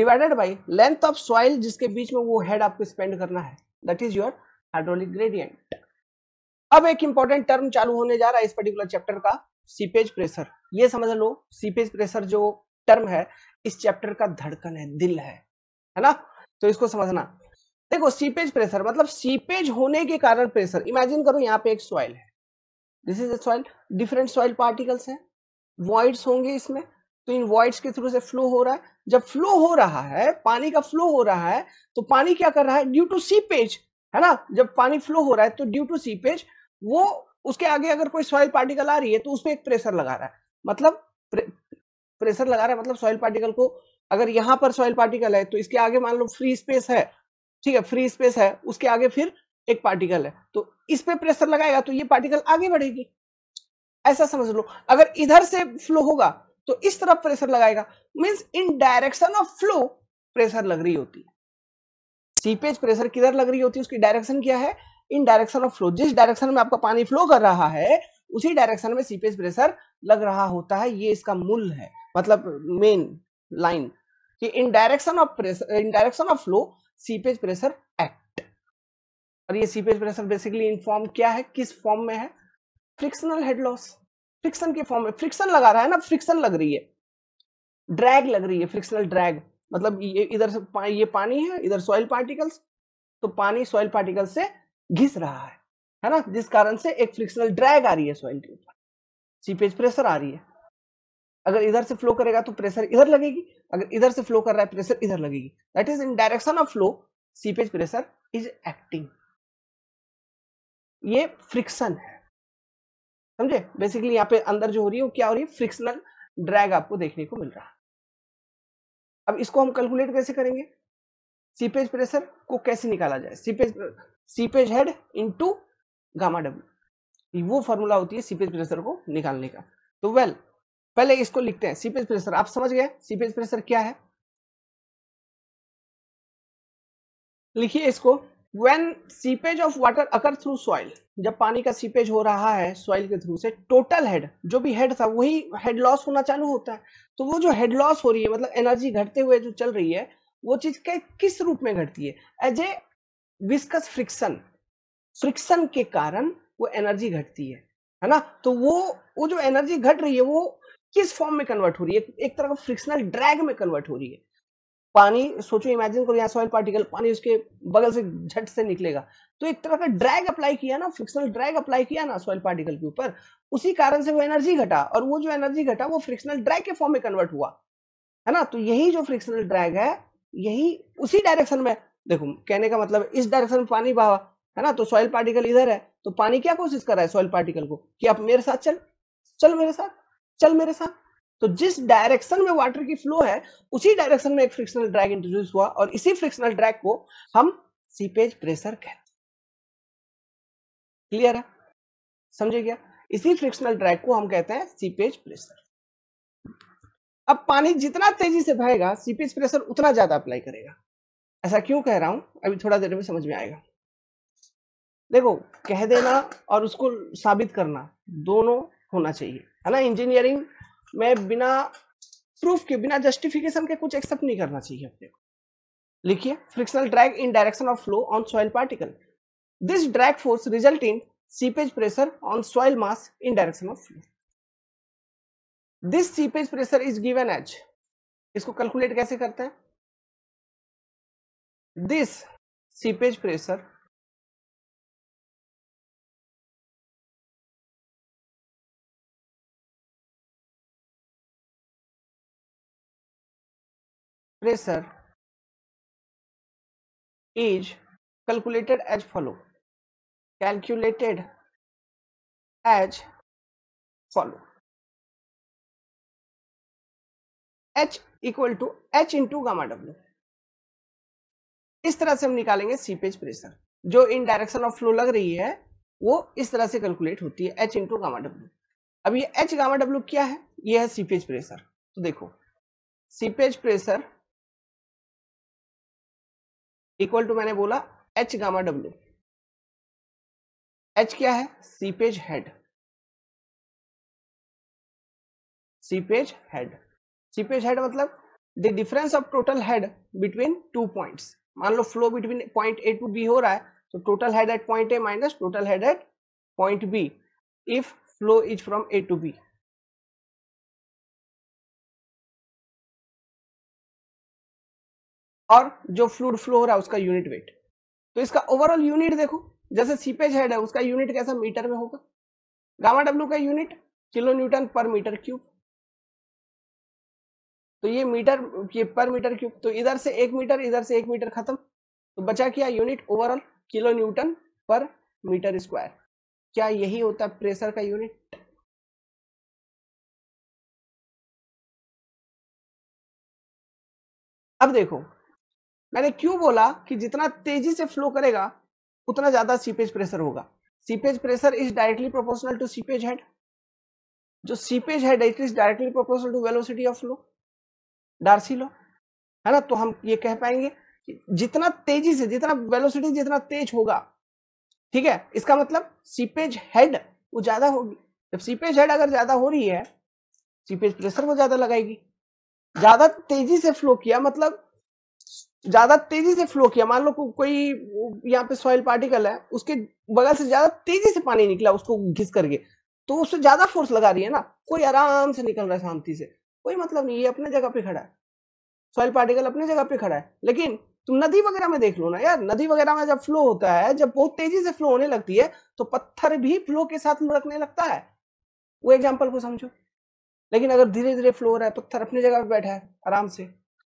divided by length of soil जिसके बीच में वो हेड आपको स्पेंड करना है that is your hydraulic gradient अब एक इंपॉर्टेंट टर्म चालू होने जा रहा है इस पर्टिकुलर चैप्टर का सीपेज प्रेशर ये समझ लो सीपेज प्रेशर जो टर्म है इस चैप्टर का धड़कन है दिल है है ना तो इसको समझना देखो सीपेज प्रेशर मतलब सीपेज होने के कारण प्रेशर इमेजिन करो यहाँ पे एक सॉइल है this is soil different soil particles हैं वॉइड्स होंगे इसमें तो इन वॉइड्स के थ्रू से फ्लो हो रहा है जब फ्लो हो रहा है पानी का फ्लो हो रहा है तो पानी क्या कर रहा है ड्यू टू सीपेज है ना जब पानी फ्लो हो रहा है तो ड्यू टू सीपेज वो उसके आगे अगर कोई सॉइल पार्टिकल आ रही है तो उस पर एक प्रेशर लगा रहा है मतलब प्रे, प्रेशर लगा रहा है मतलब सॉइल पार्टिकल को अगर यहाँ पर सॉइल पार्टिकल है तो इसके आगे मान लो फ्री स्पेस है ठीक है फ्री स्पेस है उसके आगे फिर एक पार्टिकल है तो इस पे प्रेशर लगाएगा तो ये पार्टिकल आगे बढ़ेगी ऐसा समझ लो अगर इधर से फ्लो होगा तो इस तरफ प्रेशर लगाएगा means in direction of flow pressure लग रही होती है सीपेज प्रेशर किधर लग रही होती है उसकी डायरेक्शन क्या है इन डायरेक्शन ऑफ फ्लो जिस डायरेक्शन में आपका पानी फ्लो कर रहा है उसी डायरेक्शन में सीपेज प्रेशर लग रहा होता है ये इसका मूल है मतलब मेन लाइन कि in direction of pressure in direction of flow seepage pressure act और ये seepage pressure basically in form क्या है किस फॉर्म में है फ्रिक्शनल हेड लॉस फ्रिक्शन के फॉर्म में फ्रिक्शन लगा रहा है ना फ्रिक्शन लग रही है ड्रैग लग रही है फ्रिक्शनल ड्रैग मतलब ये इधर से पा, ये पानी है इधर सॉइल पार्टिकल्स तो पानी सॉइल पार्टिकल्स से घिस रहा है है ना जिस कारण से एक फ्रिक्शनल ड्रैग आ रही है सॉइल के ऊपर सीपेज प्रेशर आ रही है अगर इधर से फ्लो करेगा तो प्रेशर इधर लगेगी अगर इधर से फ्लो कर रहा है प्रेशर इधर लगेगी that is in direction of flow seepage pressure is acting ये फ्रिक्शन है समझे बेसिकली यहाँ पे अंदर जो हो रही है वो क्या हो रही है फ्रिक्शनल ड्रैग आपको देखने को मिल रहा है अब इसको हम कैलकुलेट कैसे करेंगे सीपेज प्रेशर को कैसे निकाला जाए seepage seepage head into gamma W वो फॉर्मूला होती है सीपेज प्रेशर को निकालने का तो वेल पहले इसको लिखते हैं सीपेज प्रेशर आप समझ गए सीपेज प्रेशर क्या है लिखिए इसको when seepage of water occur through soil जब पानी का सीपेज हो रहा है सॉइल के थ्रू से टोटल हेड जो भी हेड था वही हेड लॉस होना चालू होता है तो वो जो हेड लॉस हो रही है मतलब एनर्जी घटते हुए जो चल रही है वो चीज के किस रूप में घटती है as a viscous friction friction के कारण वो एनर्जी घटती है है ना तो वो वो जो एनर्जी घट रही है वो किस फॉर्म में कन्वर्ट हो रही है एक तरह का फ्रिक्शनल ड्रैग में कन्वर्ट हो रही है पानी सोचो इमेजिन करो यहाँ सॉइल पार्टिकल पानी उसके बगल से झट से निकलेगा तो एक तरह का ड्रैग अप्लाई किया ना फ्रिक्शनल ड्रैग अप्लाई किया ना सॉइल पार्टिकल के ऊपर उसी कारण से वो एनर्जी घटा और वो जो एनर्जी घटा वो फ्रिक्शनल ड्रैग के फॉर्म में कन्वर्ट हुआ है ना तो यही जो फ्रिक्शनल ड्रैग है यही उसी डायरेक्शन में देखो कहने का मतलब इस डायरेक्शन में पानी बहा है ना तो सॉइल पार्टिकल इधर है तो पानी क्या कोशिश कर रहा है सॉइल पार्टिकल को कि आप मेरे साथ चल चल मेरे साथ चल मेरे साथ तो जिस डायरेक्शन में वाटर की फ्लो है उसी डायरेक्शन में एक फ्रिक्शनल ड्रैग इंट्रोड्यूस हुआ और इसी फ्रिक्शनल ड्रैग को हम सीपेज प्रेशर कहते क्लियर है समझे क्या इसी फ्रिक्शनल ड्रैग को हम कहते हैं सीपेज प्रेशर अब पानी जितना तेजी से बहेगा सीपेज प्रेशर उतना ज्यादा अप्लाई करेगा ऐसा क्यों कह रहा हूं अभी थोड़ा देर में समझ में आएगा देखो कह देना और उसको साबित करना दोनों होना चाहिए है ना इंजीनियरिंग में बिना प्रूफ के बिना जस्टिफिकेशन के कुछ एक्सेप्ट नहीं करना चाहिए अपने को लिखिए frictional drag in direction of flow on soil particle this drag force result in seepage pressure on soil mass in direction of flow this seepage pressure is given H इसको calculate कैसे करते हैं this seepage pressure pressure is calculated as follow calculated as follow h equal to h into gamma w इस तरह से हम निकालेंगे seepage pressure जो इन डायरेक्शन ऑफ फ्लो लग रही है वो इस तरह से कैलकुलेट होती है एच इंटू गामा डब्ल्यू अब ये एच गामा डब्ल्यू क्या है ये है सीपेज प्रेशर तो देखो सीपेज प्रेशर इक्वल टू मैंने बोला एच गामा डब्ल्यू एच क्या है seepage head seepage head seepage head मतलब the difference of total head between two points मान लो flow between point A to B हो रहा है तो total head at point A minus total head at point B if flow is from A to B और जो fluid flow हो रहा है उसका यूनिट वेट तो इसका ओवरऑल यूनिट देखो जैसे सीपेज हेड है उसका यूनिट कैसा मीटर में होगा गामा डब्ल्यू का unit kilo newton per metre cube तो ये मीटर ये पर मीटर क्यूब तो इधर से एक मीटर इधर से एक मीटर खत्म तो बचा क्या unit overall kilo newton per metre square क्या यही होता है प्रेशर का यूनिट अब देखो मैंने क्यों बोला कि जितना तेजी से फ्लो करेगा उतना ज्यादा सीपेज प्रेशर होगा seepage pressure is directly proportional to seepage head जो seepage head is directly proportional to velocity of flow Darcy's law है ना तो हम ये कह पाएंगे जितना तेजी से जितना वेलोसिटी जितना तेज होगा ठीक है इसका मतलब सीपेज हेड वो ज्यादा होगी जब सीपेज हेड अगर ज्यादा हो रही है सीपेज प्रेशर वो ज्यादा लगाएगी ज्यादा तेजी से फ्लो किया मतलब ज्यादा तेजी से फ्लो किया मान लो को, कोई यहाँ पे सॉइल पार्टिकल है उसके बगल से ज्यादा तेजी से पानी निकला उसको घिस करके तो उससे ज्यादा फोर्स लगा रही है ना कोई आराम से निकल रहा है शांति से कोई मतलब नहीं ये अपने जगह पे खड़ा है सॉइल पार्टिकल अपने जगह पे खड़ा है लेकिन तुम नदी वगैरह में देख लो ना यार नदी वगैरह में जब फ्लो होता है जब बहुत तेजी से फ्लो होने लगती है तो पत्थर भी फ्लो के साथ लुढ़कने लगता है वो एग्जाम्पल को समझो लेकिन अगर धीरे धीरे फ्लो हो रहा है पत्थर अपनी जगह पर बैठा है आराम से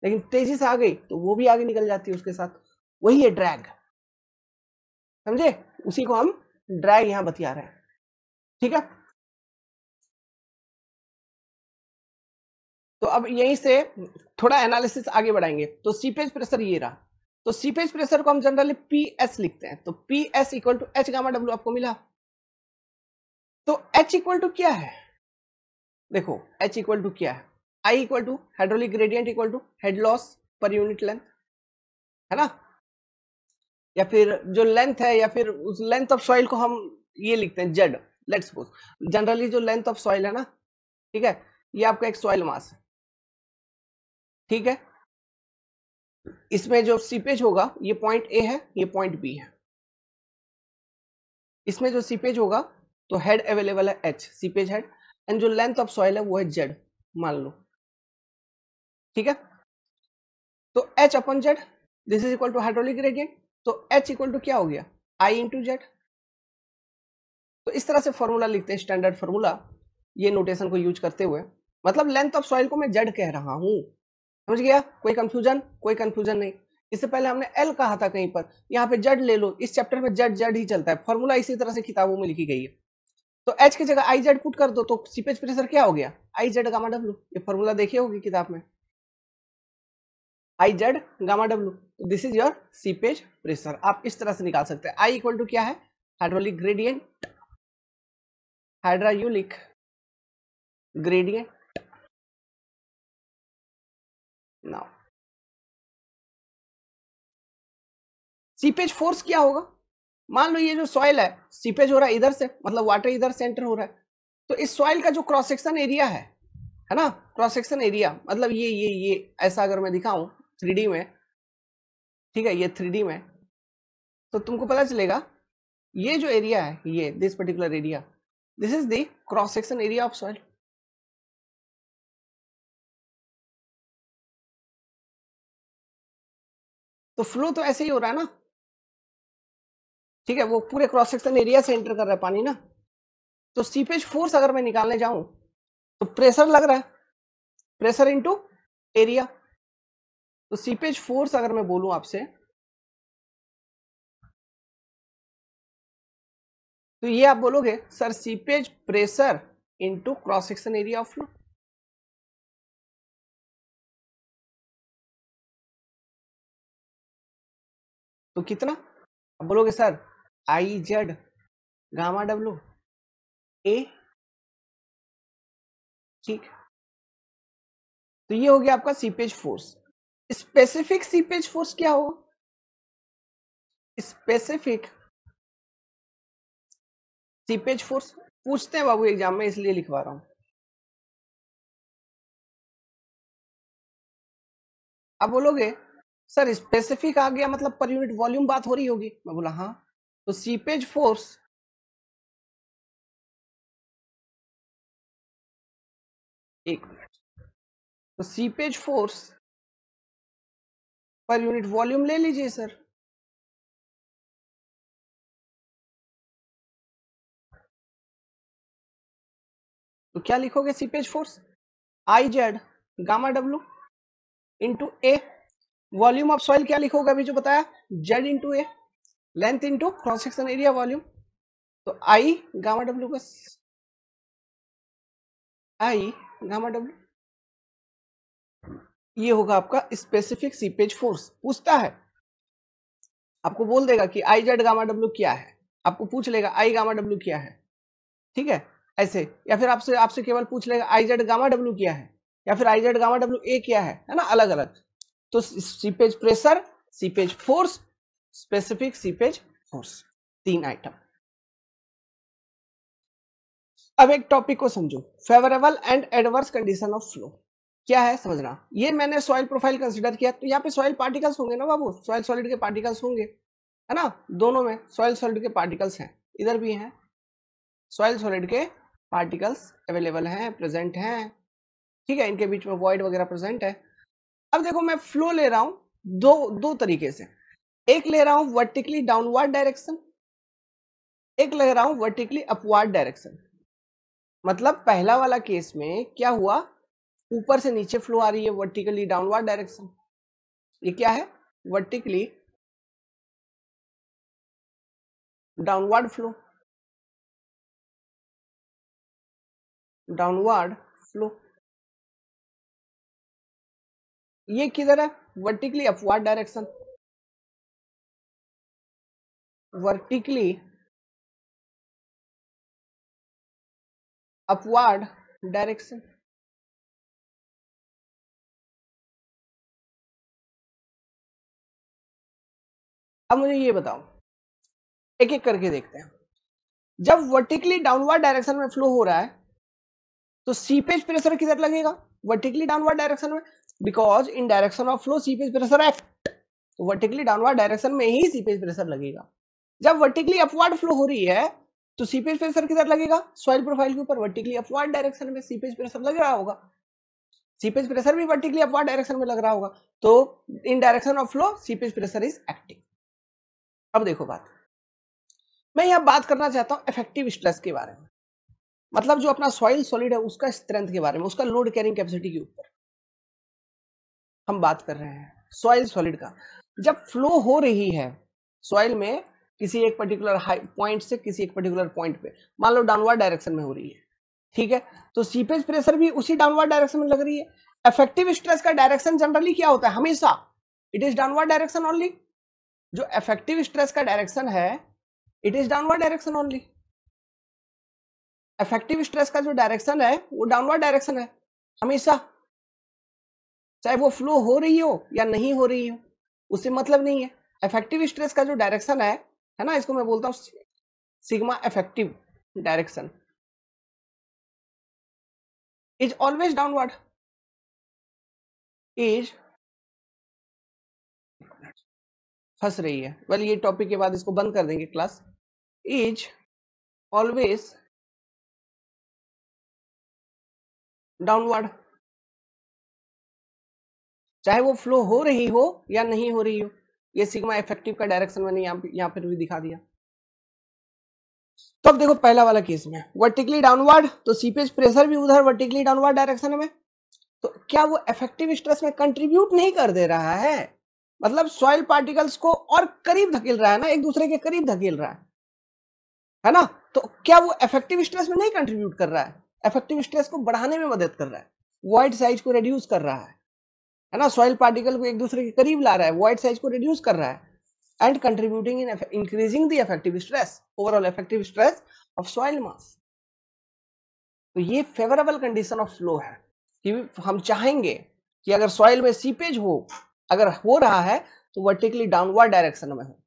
लेकिन तेजी से आ गई तो वो भी आगे निकल जाती है उसके साथ वही है ड्रैग समझे उसी को हम ड्रैग यहां बतिया रहे हैं ठीक है तो अब यहीं से थोड़ा एनालिसिस आगे बढ़ाएंगे तो सीपेज प्रेशर ये रहा तो सीपेज प्रेशर को हम जनरली पी एस लिखते हैं तो P S equal to H gamma W आपको मिला तो एच इक्वल टू क्या है देखो एच इक्वल टू क्या है I equal to hydraulic gradient equal to head loss per unit length है ना या फिर जो लेंथ है या फिर उस लेंथ ऑफ सॉइल को हम ये लिखते हैं जेड लेट्स सपोज जनरली जो लेंथ ऑफ सॉइल है ना ठीक है ये आपका एक सॉइल मास है ठीक है इसमें जो सीपेज होगा ये पॉइंट ए है ये पॉइंट बी है इसमें जो सीपेज होगा तो हेड अवेलेबल है एच सीपेज हेड एंड जो लेंथ ऑफ सॉइल है वो है जेड मान लो ठीक है तो एच अपन Z this is equal to hydraulic gradient तो एच इक्वल टू क्या हो गया आई इंटू जेड तो इस तरह से फॉर्मूला लिखते हैं स्टैंडर्ड फॉर्मूला ये नोटेशन को यूज करते हुए मतलब लेंथ ऑफ सॉइल को मैं जेड कह रहा हूं समझ गया कोई कंफ्यूजन कोई कंफ्यूजन नहीं इससे पहले हमने एल कहा था कहीं पर यहाँ पे जड ले लो इस चैप्टर में जड जड ही चलता है फॉर्मूला इसी तरह से किताबों में लिखी गई है तो एच की जगह आई जेड पुट कर दो तो सीपेज प्रेशर क्या हो गया आई जेड गामा डब्ल्यू ये फॉर्मूला देखिए होगी किताब में आई जेड गामा डब्ल्यू तो this is your seepage pressure आप इस तरह से निकाल सकते हैं आई इक्वल टू क्या है hydraulic gradient hydraulic gradient now seepage force क्या होगा मान लो ये जो सॉइल है सीपेज हो रहा है इधर से मतलब वाटर इधर से एंटर हो रहा है तो इस सॉइल का जो क्रॉस सेक्शन एरिया है है ना क्रॉस सेक्शन एरिया मतलब ये ये ये ऐसा अगर मैं दिखाऊं थ्री में ठीक है ये थ्री में तो तुमको पता चलेगा ये जो एरिया है ये this particular area this is the cross section area of soil तो फ्लो तो ऐसे ही हो रहा है ना ठीक है वो पूरे क्रॉस सेक्शन एरिया से एंटर कर रहा है पानी ना तो सीपेज फोर्स अगर मैं निकालने जाऊं तो प्रेशर लग रहा है प्रेशर इनटू एरिया तो सीपेज फोर्स अगर मैं बोलूं आपसे तो ये आप बोलोगे sir seepage pressure into cross section area of flow तो कितना अब बोलोगे sir I Z gamma W A ठीक तो ये हो गया आपका seepage force specific seepage force क्या होगा स्पेसिफिक सीपेज फोर्स पूछते हैं बाबू एग्जाम में इसलिए लिखवा रहा हूं अब बोलोगे सर स्पेसिफिक आ गया मतलब पर यूनिट वॉल्यूम बात हो रही होगी मैं बोला हाँ तो सीपेज फोर्स एक मिनट तो seepage force per unit volume ले लीजिए सर तो क्या लिखोगे seepage force I Z gamma W into A volume of soil क्या लिखोगे अभी जो बताया Z into A length into cross section area volume तो आई गामा डब्ल्यू बस आई गामा डब्ल्यू ये होगा आपका स्पेसिफिक सीपेज फोर्स पूछता है आपको बोल देगा कि आई जेड गामा डब्ल्यू क्या है आपको पूछ लेगा आई गामा डब्ल्यू क्या है ठीक है ऐसे या फिर आपसे आपसे केवल पूछ लेगा आई जेड गामा डब्ल्यू क्या है या फिर I Z gamma W A क्या है है ना अलग अलग तो seepage pressure seepage force specific seepage force तीन आइटम अब एक टॉपिक को समझो favourable and adverse condition of flow क्या है समझना ये मैंने सॉइल प्रोफाइल कंसीडर किया तो यहाँ पे सॉइल पार्टिकल्स होंगे ना बाबू सॉइल सॉलिड के पार्टिकल्स होंगे है ना दोनों में सॉइल सॉलिड के पार्टिकल्स हैं इधर भी हैं सॉइल सॉलिड के पार्टिकल्स अवेलेबल हैं प्रेजेंट हैं ठीक है इनके बीच में वॉइड वगैरह प्रेजेंट है अब देखो मैं फ्लो ले रहा हूं दो दो तरीके से एक ले रहा हूं वर्टिकली डाउनवर्ड डायरेक्शन एक ले रहा हूं वर्टिकली अपवर्ड डायरेक्शन मतलब पहला वाला केस में क्या हुआ ऊपर से नीचे फ्लो आ रही है वर्टिकली डाउनवर्ड डायरेक्शन ये क्या है vertically downward flow downward flow ये किधर है vertically upward direction vertically upward direction अब मुझे ये बताओ एक एक करके देखते हैं जब वर्टिकली डाउनवर्ड डायरेक्शन में फ्लो हो रहा है तो सीपेज प्रेशर किधर लगेगा वर्टिकली डाउनवर्ड डायरेक्शन में because in direction of flow seepage pressure act तो वर्टिकली डाउनवर्ड डायरेक्शन में ही सीपेज प्रेशर लगेगा जब वर्टिकली अपवर्ड फ्लो हो रही है तो सीपेज प्रेशर किधर लगेगा सॉइल प्रोफाइल के ऊपर वर्टिकली अपवर्ड डायरेक्शन में सीपेज प्रेशर लग रहा होगा सीपेज प्रेशर भी वर्टिकली अपवर्ड डायरेक्शन में लग रहा होगा तो in direction of flow seepage pressure is acting अब देखो बात मैं यहां बात करना चाहता हूं इफेक्टिव स्ट्रेस के बारे में मतलब जो अपना सॉइल सॉलिड है उसका स्ट्रेंथ के बारे में उसका लोड कैरिंग कैपेसिटी के ऊपर हम बात कर रहे हैं सॉइल सॉलिड का जब फ्लो हो रही है सॉइल में किसी एक पर्टिकुलर हाई पॉइंट से किसी एक पर्टिकुलर पॉइंट पे मान लो डाउनवर्ड डायरेक्शन में हो रही है ठीक है तो सीपेज प्रेशर भी उसी डाउनवर्ड डायरेक्शन में लग रही है इफेक्टिव स्ट्रेस का डायरेक्शन जनरली क्या होता है हमेशा it is downward direction only जो इफेक्टिव स्ट्रेस का डायरेक्शन है it is downward direction only effective stress का जो डायरेक्शन है वो डाउनवर्ड डायरेक्शन है हमेशा चाहे वो फ्लो हो रही हो या नहीं हो रही हो उससे मतलब नहीं है इफेक्टिव स्ट्रेस का जो डायरेक्शन है है ना इसको मैं बोलता हूँ sigma effective direction is always downward is फंस रही है वेल ये टॉपिक के बाद इसको बंद कर देंगे क्लास इज ऑलवेज डाउनवर्ड चाहे वो फ्लो हो रही हो या नहीं हो रही हो ये सिग्मा इफेक्टिव का डायरेक्शन मैंने यहाँ पर भी दिखा दिया तो अब देखो पहला वाला केस में वर्टिकली डाउनवर्ड तो सीपेज प्रेशर भी उधर वर्टिकली डाउनवर्ड डायरेक्शन में तो क्या वो इफेक्टिव स्ट्रेस में कंट्रीब्यूट नहीं कर दे रहा है मतलब सॉइल पार्टिकल्स को और करीब धकेल रहा है ना एक दूसरे के करीब धकेल रहा है है ना तो क्या वो इफेक्टिव स्ट्रेस में नहीं कंट्रीब्यूट कर रहा है इफेक्टिव स्ट्रेस को बढ़ाने में मदद कर रहा है वाइड साइज को रिड्यूस कर रहा है है ना सॉइल पार्टिकल को एक दूसरे के करीब ला रहा है वाइट साइज को रिड्यूस कर रहा है and contributing in increasing the effective stress overall effective stress of soil mass तो ये फेवरेबल कंडीशन ऑफ फ्लो है कि हम चाहेंगे कि अगर सॉइल में सीपेज हो अगर हो रहा है तो वर्टिकली डाउनवर्ड डायरेक्शन में हो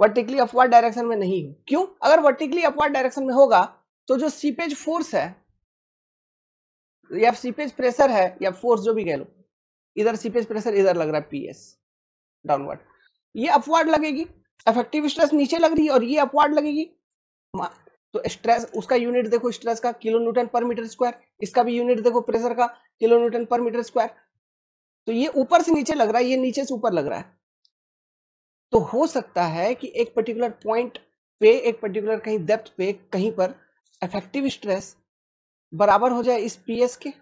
वर्टिकली अपवर्ड डायरेक्शन में नहीं हो क्यों अगर वर्टिकली अपवर्ड डायरेक्शन में होगा तो जो सीपेज फोर्स है या सीपेज प्रेशर है या फोर्स जो भी कह लो इधर सीपेज प्रेशर इधर लग रहा है पीएस डाउनवर्ड ये अपवर्ड लगेगी इफेक्टिव स्ट्रेस नीचे लग रही है और ये अपवर्ड लगेगी तो स्ट्रेस उसका यूनिट देखो स्ट्रेस का kilo newton per metre square इसका भी यूनिट देखो प्रेशर का kilo newton per metre square तो ये ऊपर से नीचे लग रहा है ये नीचे से ऊपर लग रहा है तो हो सकता है कि एक पर्टिकुलर पॉइंट पे एक पर्टिकुलर कहीं डेप्थ पे कहीं पर इफेक्टिव स्ट्रेस बराबर हो जाए इस पीएस के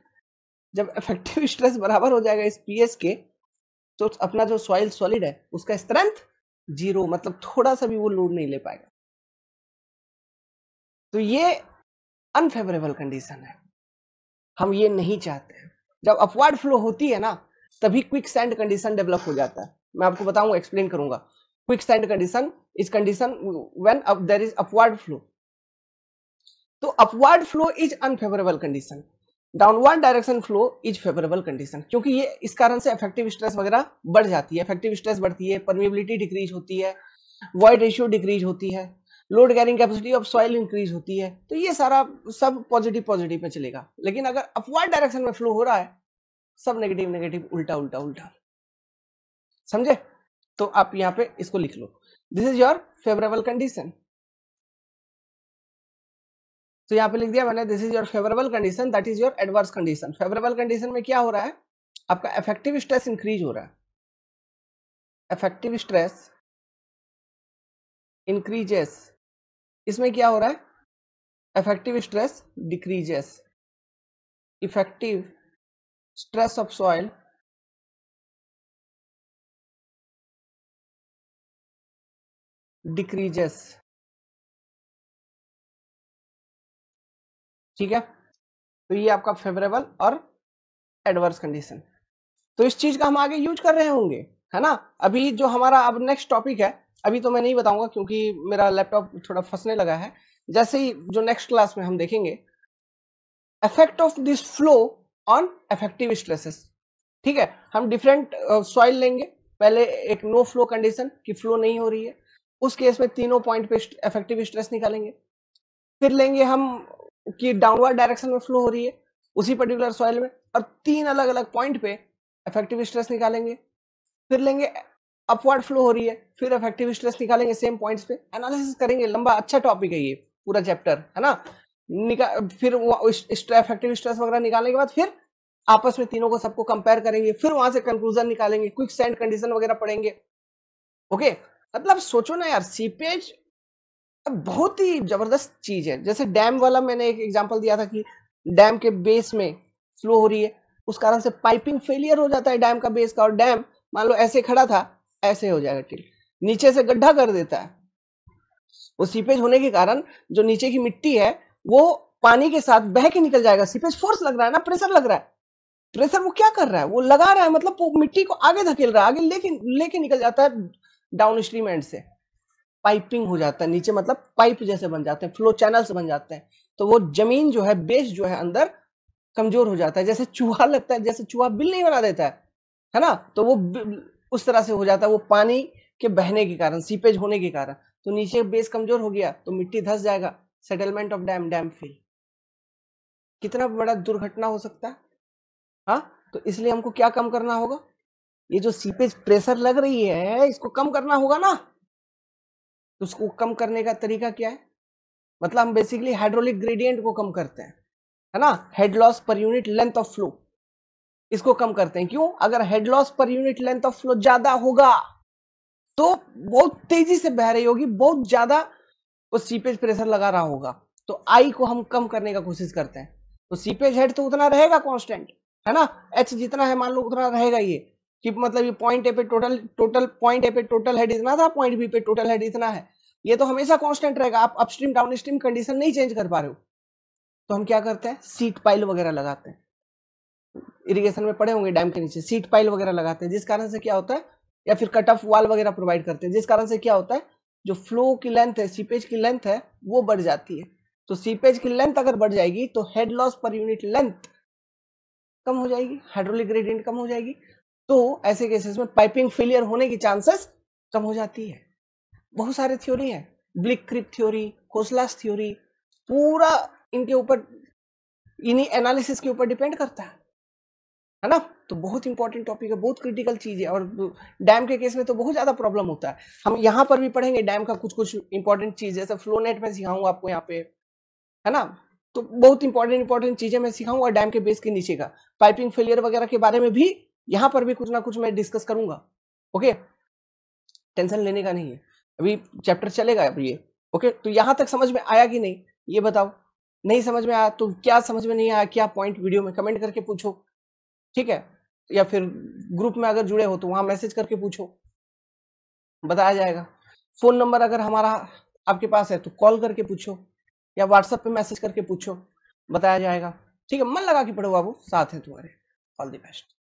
जब इफेक्टिव स्ट्रेस बराबर हो जाएगा इस पीएस के तो अपना जो सॉइल सॉलिड है उसका स्ट्रेंथ जीरो मतलब थोड़ा सा भी वो लोड नहीं ले पाएगा तो ये अनफेवरेबल कंडीशन है हम ये नहीं चाहते हैं जब अपवर्ड फ्लो होती है ना तभी क्विक सैंड कंडीशन डेवलप हो जाता है मैं आपको बताऊंगा एक्सप्लेन करूंगा quick sand condition is condition when there is upward flow तो upward flow is unfavourable condition downward direction flow is favourable condition क्योंकि ये इस कारण से इफेक्टिव स्ट्रेस वगैरह बढ़ जाती है इफेक्टिव स्ट्रेस बढ़ती है परमिबिलिटी डिक्रीज होती है वॉइड रेशियो डिक्रीज होती है load carrying capacity of soil increase होती है तो ये सारा सब पॉजिटिव पॉजिटिव में चलेगा लेकिन अगर अपवर्ड डायरेक्शन में फ्लो हो रहा है सब नेगेटिव नेगेटिव उल्टा उल्टा उल्टा समझे तो आप यहाँ पे इसको लिख लो this is your favourable condition तो यहाँ पे लिख दिया मैंने this is your favourable condition that is your adverse condition favourable condition में क्या हो रहा है आपका इफेक्टिव स्ट्रेस इंक्रीज हो रहा है इफेक्टिव स्ट्रेस इंक्रीजेस इसमें क्या हो रहा है effective stress decreases effective stress of soil decreases ठीक है तो ये आपका फेवरेबल और एडवर्स कंडीशन तो इस चीज का हम आगे यूज कर रहे होंगे है ना अभी जो हमारा अब नेक्स्ट टॉपिक है अभी तो मैं नहीं बताऊंगा क्योंकि मेरा लैपटॉप थोड़ा फंसने लगा है जैसे ही जो नेक्स्ट क्लास में हम देखेंगे effect of this flow on effective stresses ठीक है हम डिफरेंट सॉइल uh, लेंगे पहले एक नो फ्लो कंडीशन कि फ्लो नहीं हो रही है उस केस में तीनों पॉइंट पे इफेक्टिव स्ट्रेस निकालेंगे फिर लेंगे हम कि डाउनवर्ड डायरेक्शन में फ्लो हो रही है उसी पर्टिकुलर सॉइल में और तीन अलग अलग पॉइंट पे इफेक्टिव स्ट्रेस निकालेंगे फिर लेंगे अपवर्ड फ्लो हो रही है फिर इफेक्टिव स्ट्रेस निकालेंगे सेम पॉइंट्स पे एनालिसिस करेंगे लंबा अच्छा टॉपिक है ये पूरा चैप्टर है ना निकाल फिर इफेक्टिव स्ट्रेस वगैरह निकालने के बाद फिर आपस में तीनों को सबको कंपेयर करेंगे फिर वहां से कंक्लूजन निकालेंगे क्विक सेंड कंडीशन वगैरह पढ़ेंगे ओके मतलब सोचो ना यार सीपेज बहुत ही जबरदस्त चीज है जैसे डैम वाला मैंने एक एग्जांपल दिया था कि डैम के बेस में फ्लो हो रही है उस कारण से पाइपिंग फेलियर हो जाता है डैम का बेस का और डैम मान लो ऐसे खड़ा था ऐसे हो जाएगा टिल नीचे से गड्ढा कर देता है वो सीपेज होने के कारण जो नीचे की मिट्टी है वो पानी के साथ बह के निकल जाएगा सीपेज फोर्स लग रहा है ना प्रेशर लग रहा है प्रेशर वो क्या कर रहा है वो लगा रहा है मतलब मिट्टी को आगे धकेल रहा है आगे लेके लेके निकल जाता है डाउन स्ट्रीम एंड से पाइपिंग हो जाता है नीचे मतलब पाइप जैसे बन जाते हैं फ्लो चैनल्स बन जाते हैं तो वो जमीन जो है बेस जो है अंदर कमजोर हो जाता है जैसे चूहा लगता है जैसे चूहा बिल नहीं बना देता है है ना तो वो उस तरह से हो जाता है वो पानी के बहने के कारण सीपेज होने के कारण तो नीचे बेस कमजोर हो गया तो मिट्टी धस जाएगा settlement of dam dam fill कितना बड़ा दुर्घटना हो सकता है हाँ तो इसलिए हमको क्या कम करना होगा ये जो सीपेज प्रेशर लग रही है इसको कम करना होगा ना उसको कम करने का तरीका क्या है मतलब हम बेसिकली हाइड्रोलिक ग्रेडियंट को कम करते हैं है ना head loss per unit length of flow इसको कम करते हैं क्यों अगर head loss per unit length of flow ज्यादा होगा तो बहुत तेजी से बह रही होगी बहुत ज्यादा वो सीपेज प्रेशर लगा रहा होगा तो आई को हम कम करने का कोशिश करते हैं तो सीपेज हेड तो उतना रहेगा कॉन्स्टेंट है ना एच जितना है मान लो उतना रहेगा ये कि मतलब ये पॉइंट ए पे टोटल टोटल पॉइंट ए पे टोटल हेड इतना था पॉइंट बी पे टोटल हेड इतना है ये तो हमेशा कॉन्स्टेंट रहेगा आप अपस्ट्रीम डाउन स्ट्रीम कंडीशन नहीं चेंज कर पा रहे हो तो हम क्या करते हैं सीट पाइल वगैरह लगाते हैं इरिगेशन में पड़े होंगे डैम के नीचे सीट पाइल वगैरह लगाते हैं जिस कारण से क्या होता है या फिर कट ऑफ वाल वगैरह प्रोवाइड करते हैं जिस कारण से क्या होता है जो फ्लो की लेंथ है सीपेज की लेंथ है वो बढ़ जाती है तो सीपेज की लेंथ अगर बढ़ जाएगी तो head loss per unit length कम हो जाएगी हाइड्रोलिक ग्रेडियंट कम हो जाएगी तो ऐसे केसेस में पाइपिंग फेलियर होने की चांसेस कम हो जाती है बहुत सारे थ्योरी है Bligh's creep theory Khosla's theory पूरा इनके ऊपर इन्हीं एनालिसिस के ऊपर डिपेंड करता है है ना तो बहुत इंपॉर्टेंट टॉपिक है बहुत क्रिटिकल चीज है और डैम के केस में तो बहुत ज्यादा प्रॉब्लम होता है हम यहाँ पर भी पढ़ेंगे डैम का कुछ कुछ इंपॉर्टेंट चीज जैसे फ्लोनेट में सिखाऊंगा आपको यहाँ पे है ना तो बहुत इंपॉर्टेंट इंपॉर्टेंट चीजें मैं सिखाऊंगा डैम के बेस के नीचे का पाइपिंग फेलियर वगैरह के बारे में भी यहाँ पर भी कुछ ना कुछ मैं डिस्कस करूंगा ओके टेंशन लेने का नहीं है अभी चैप्टर चलेगा अब ये ओके तो यहाँ तक समझ में आया कि नहीं ये बताओ नहीं समझ में आया तो क्या समझ में नहीं आया क्या पॉइंट वीडियो में कमेंट करके पूछो ठीक है या फिर ग्रुप में अगर जुड़े हो तो वहां मैसेज करके पूछो बताया जाएगा फोन नंबर अगर हमारा आपके पास है तो कॉल करके पूछो या व्हाट्सएप पे मैसेज करके पूछो बताया जाएगा ठीक है मन लगा के पढ़ो बाबू साथ है तुम्हारे ऑल द बेस्ट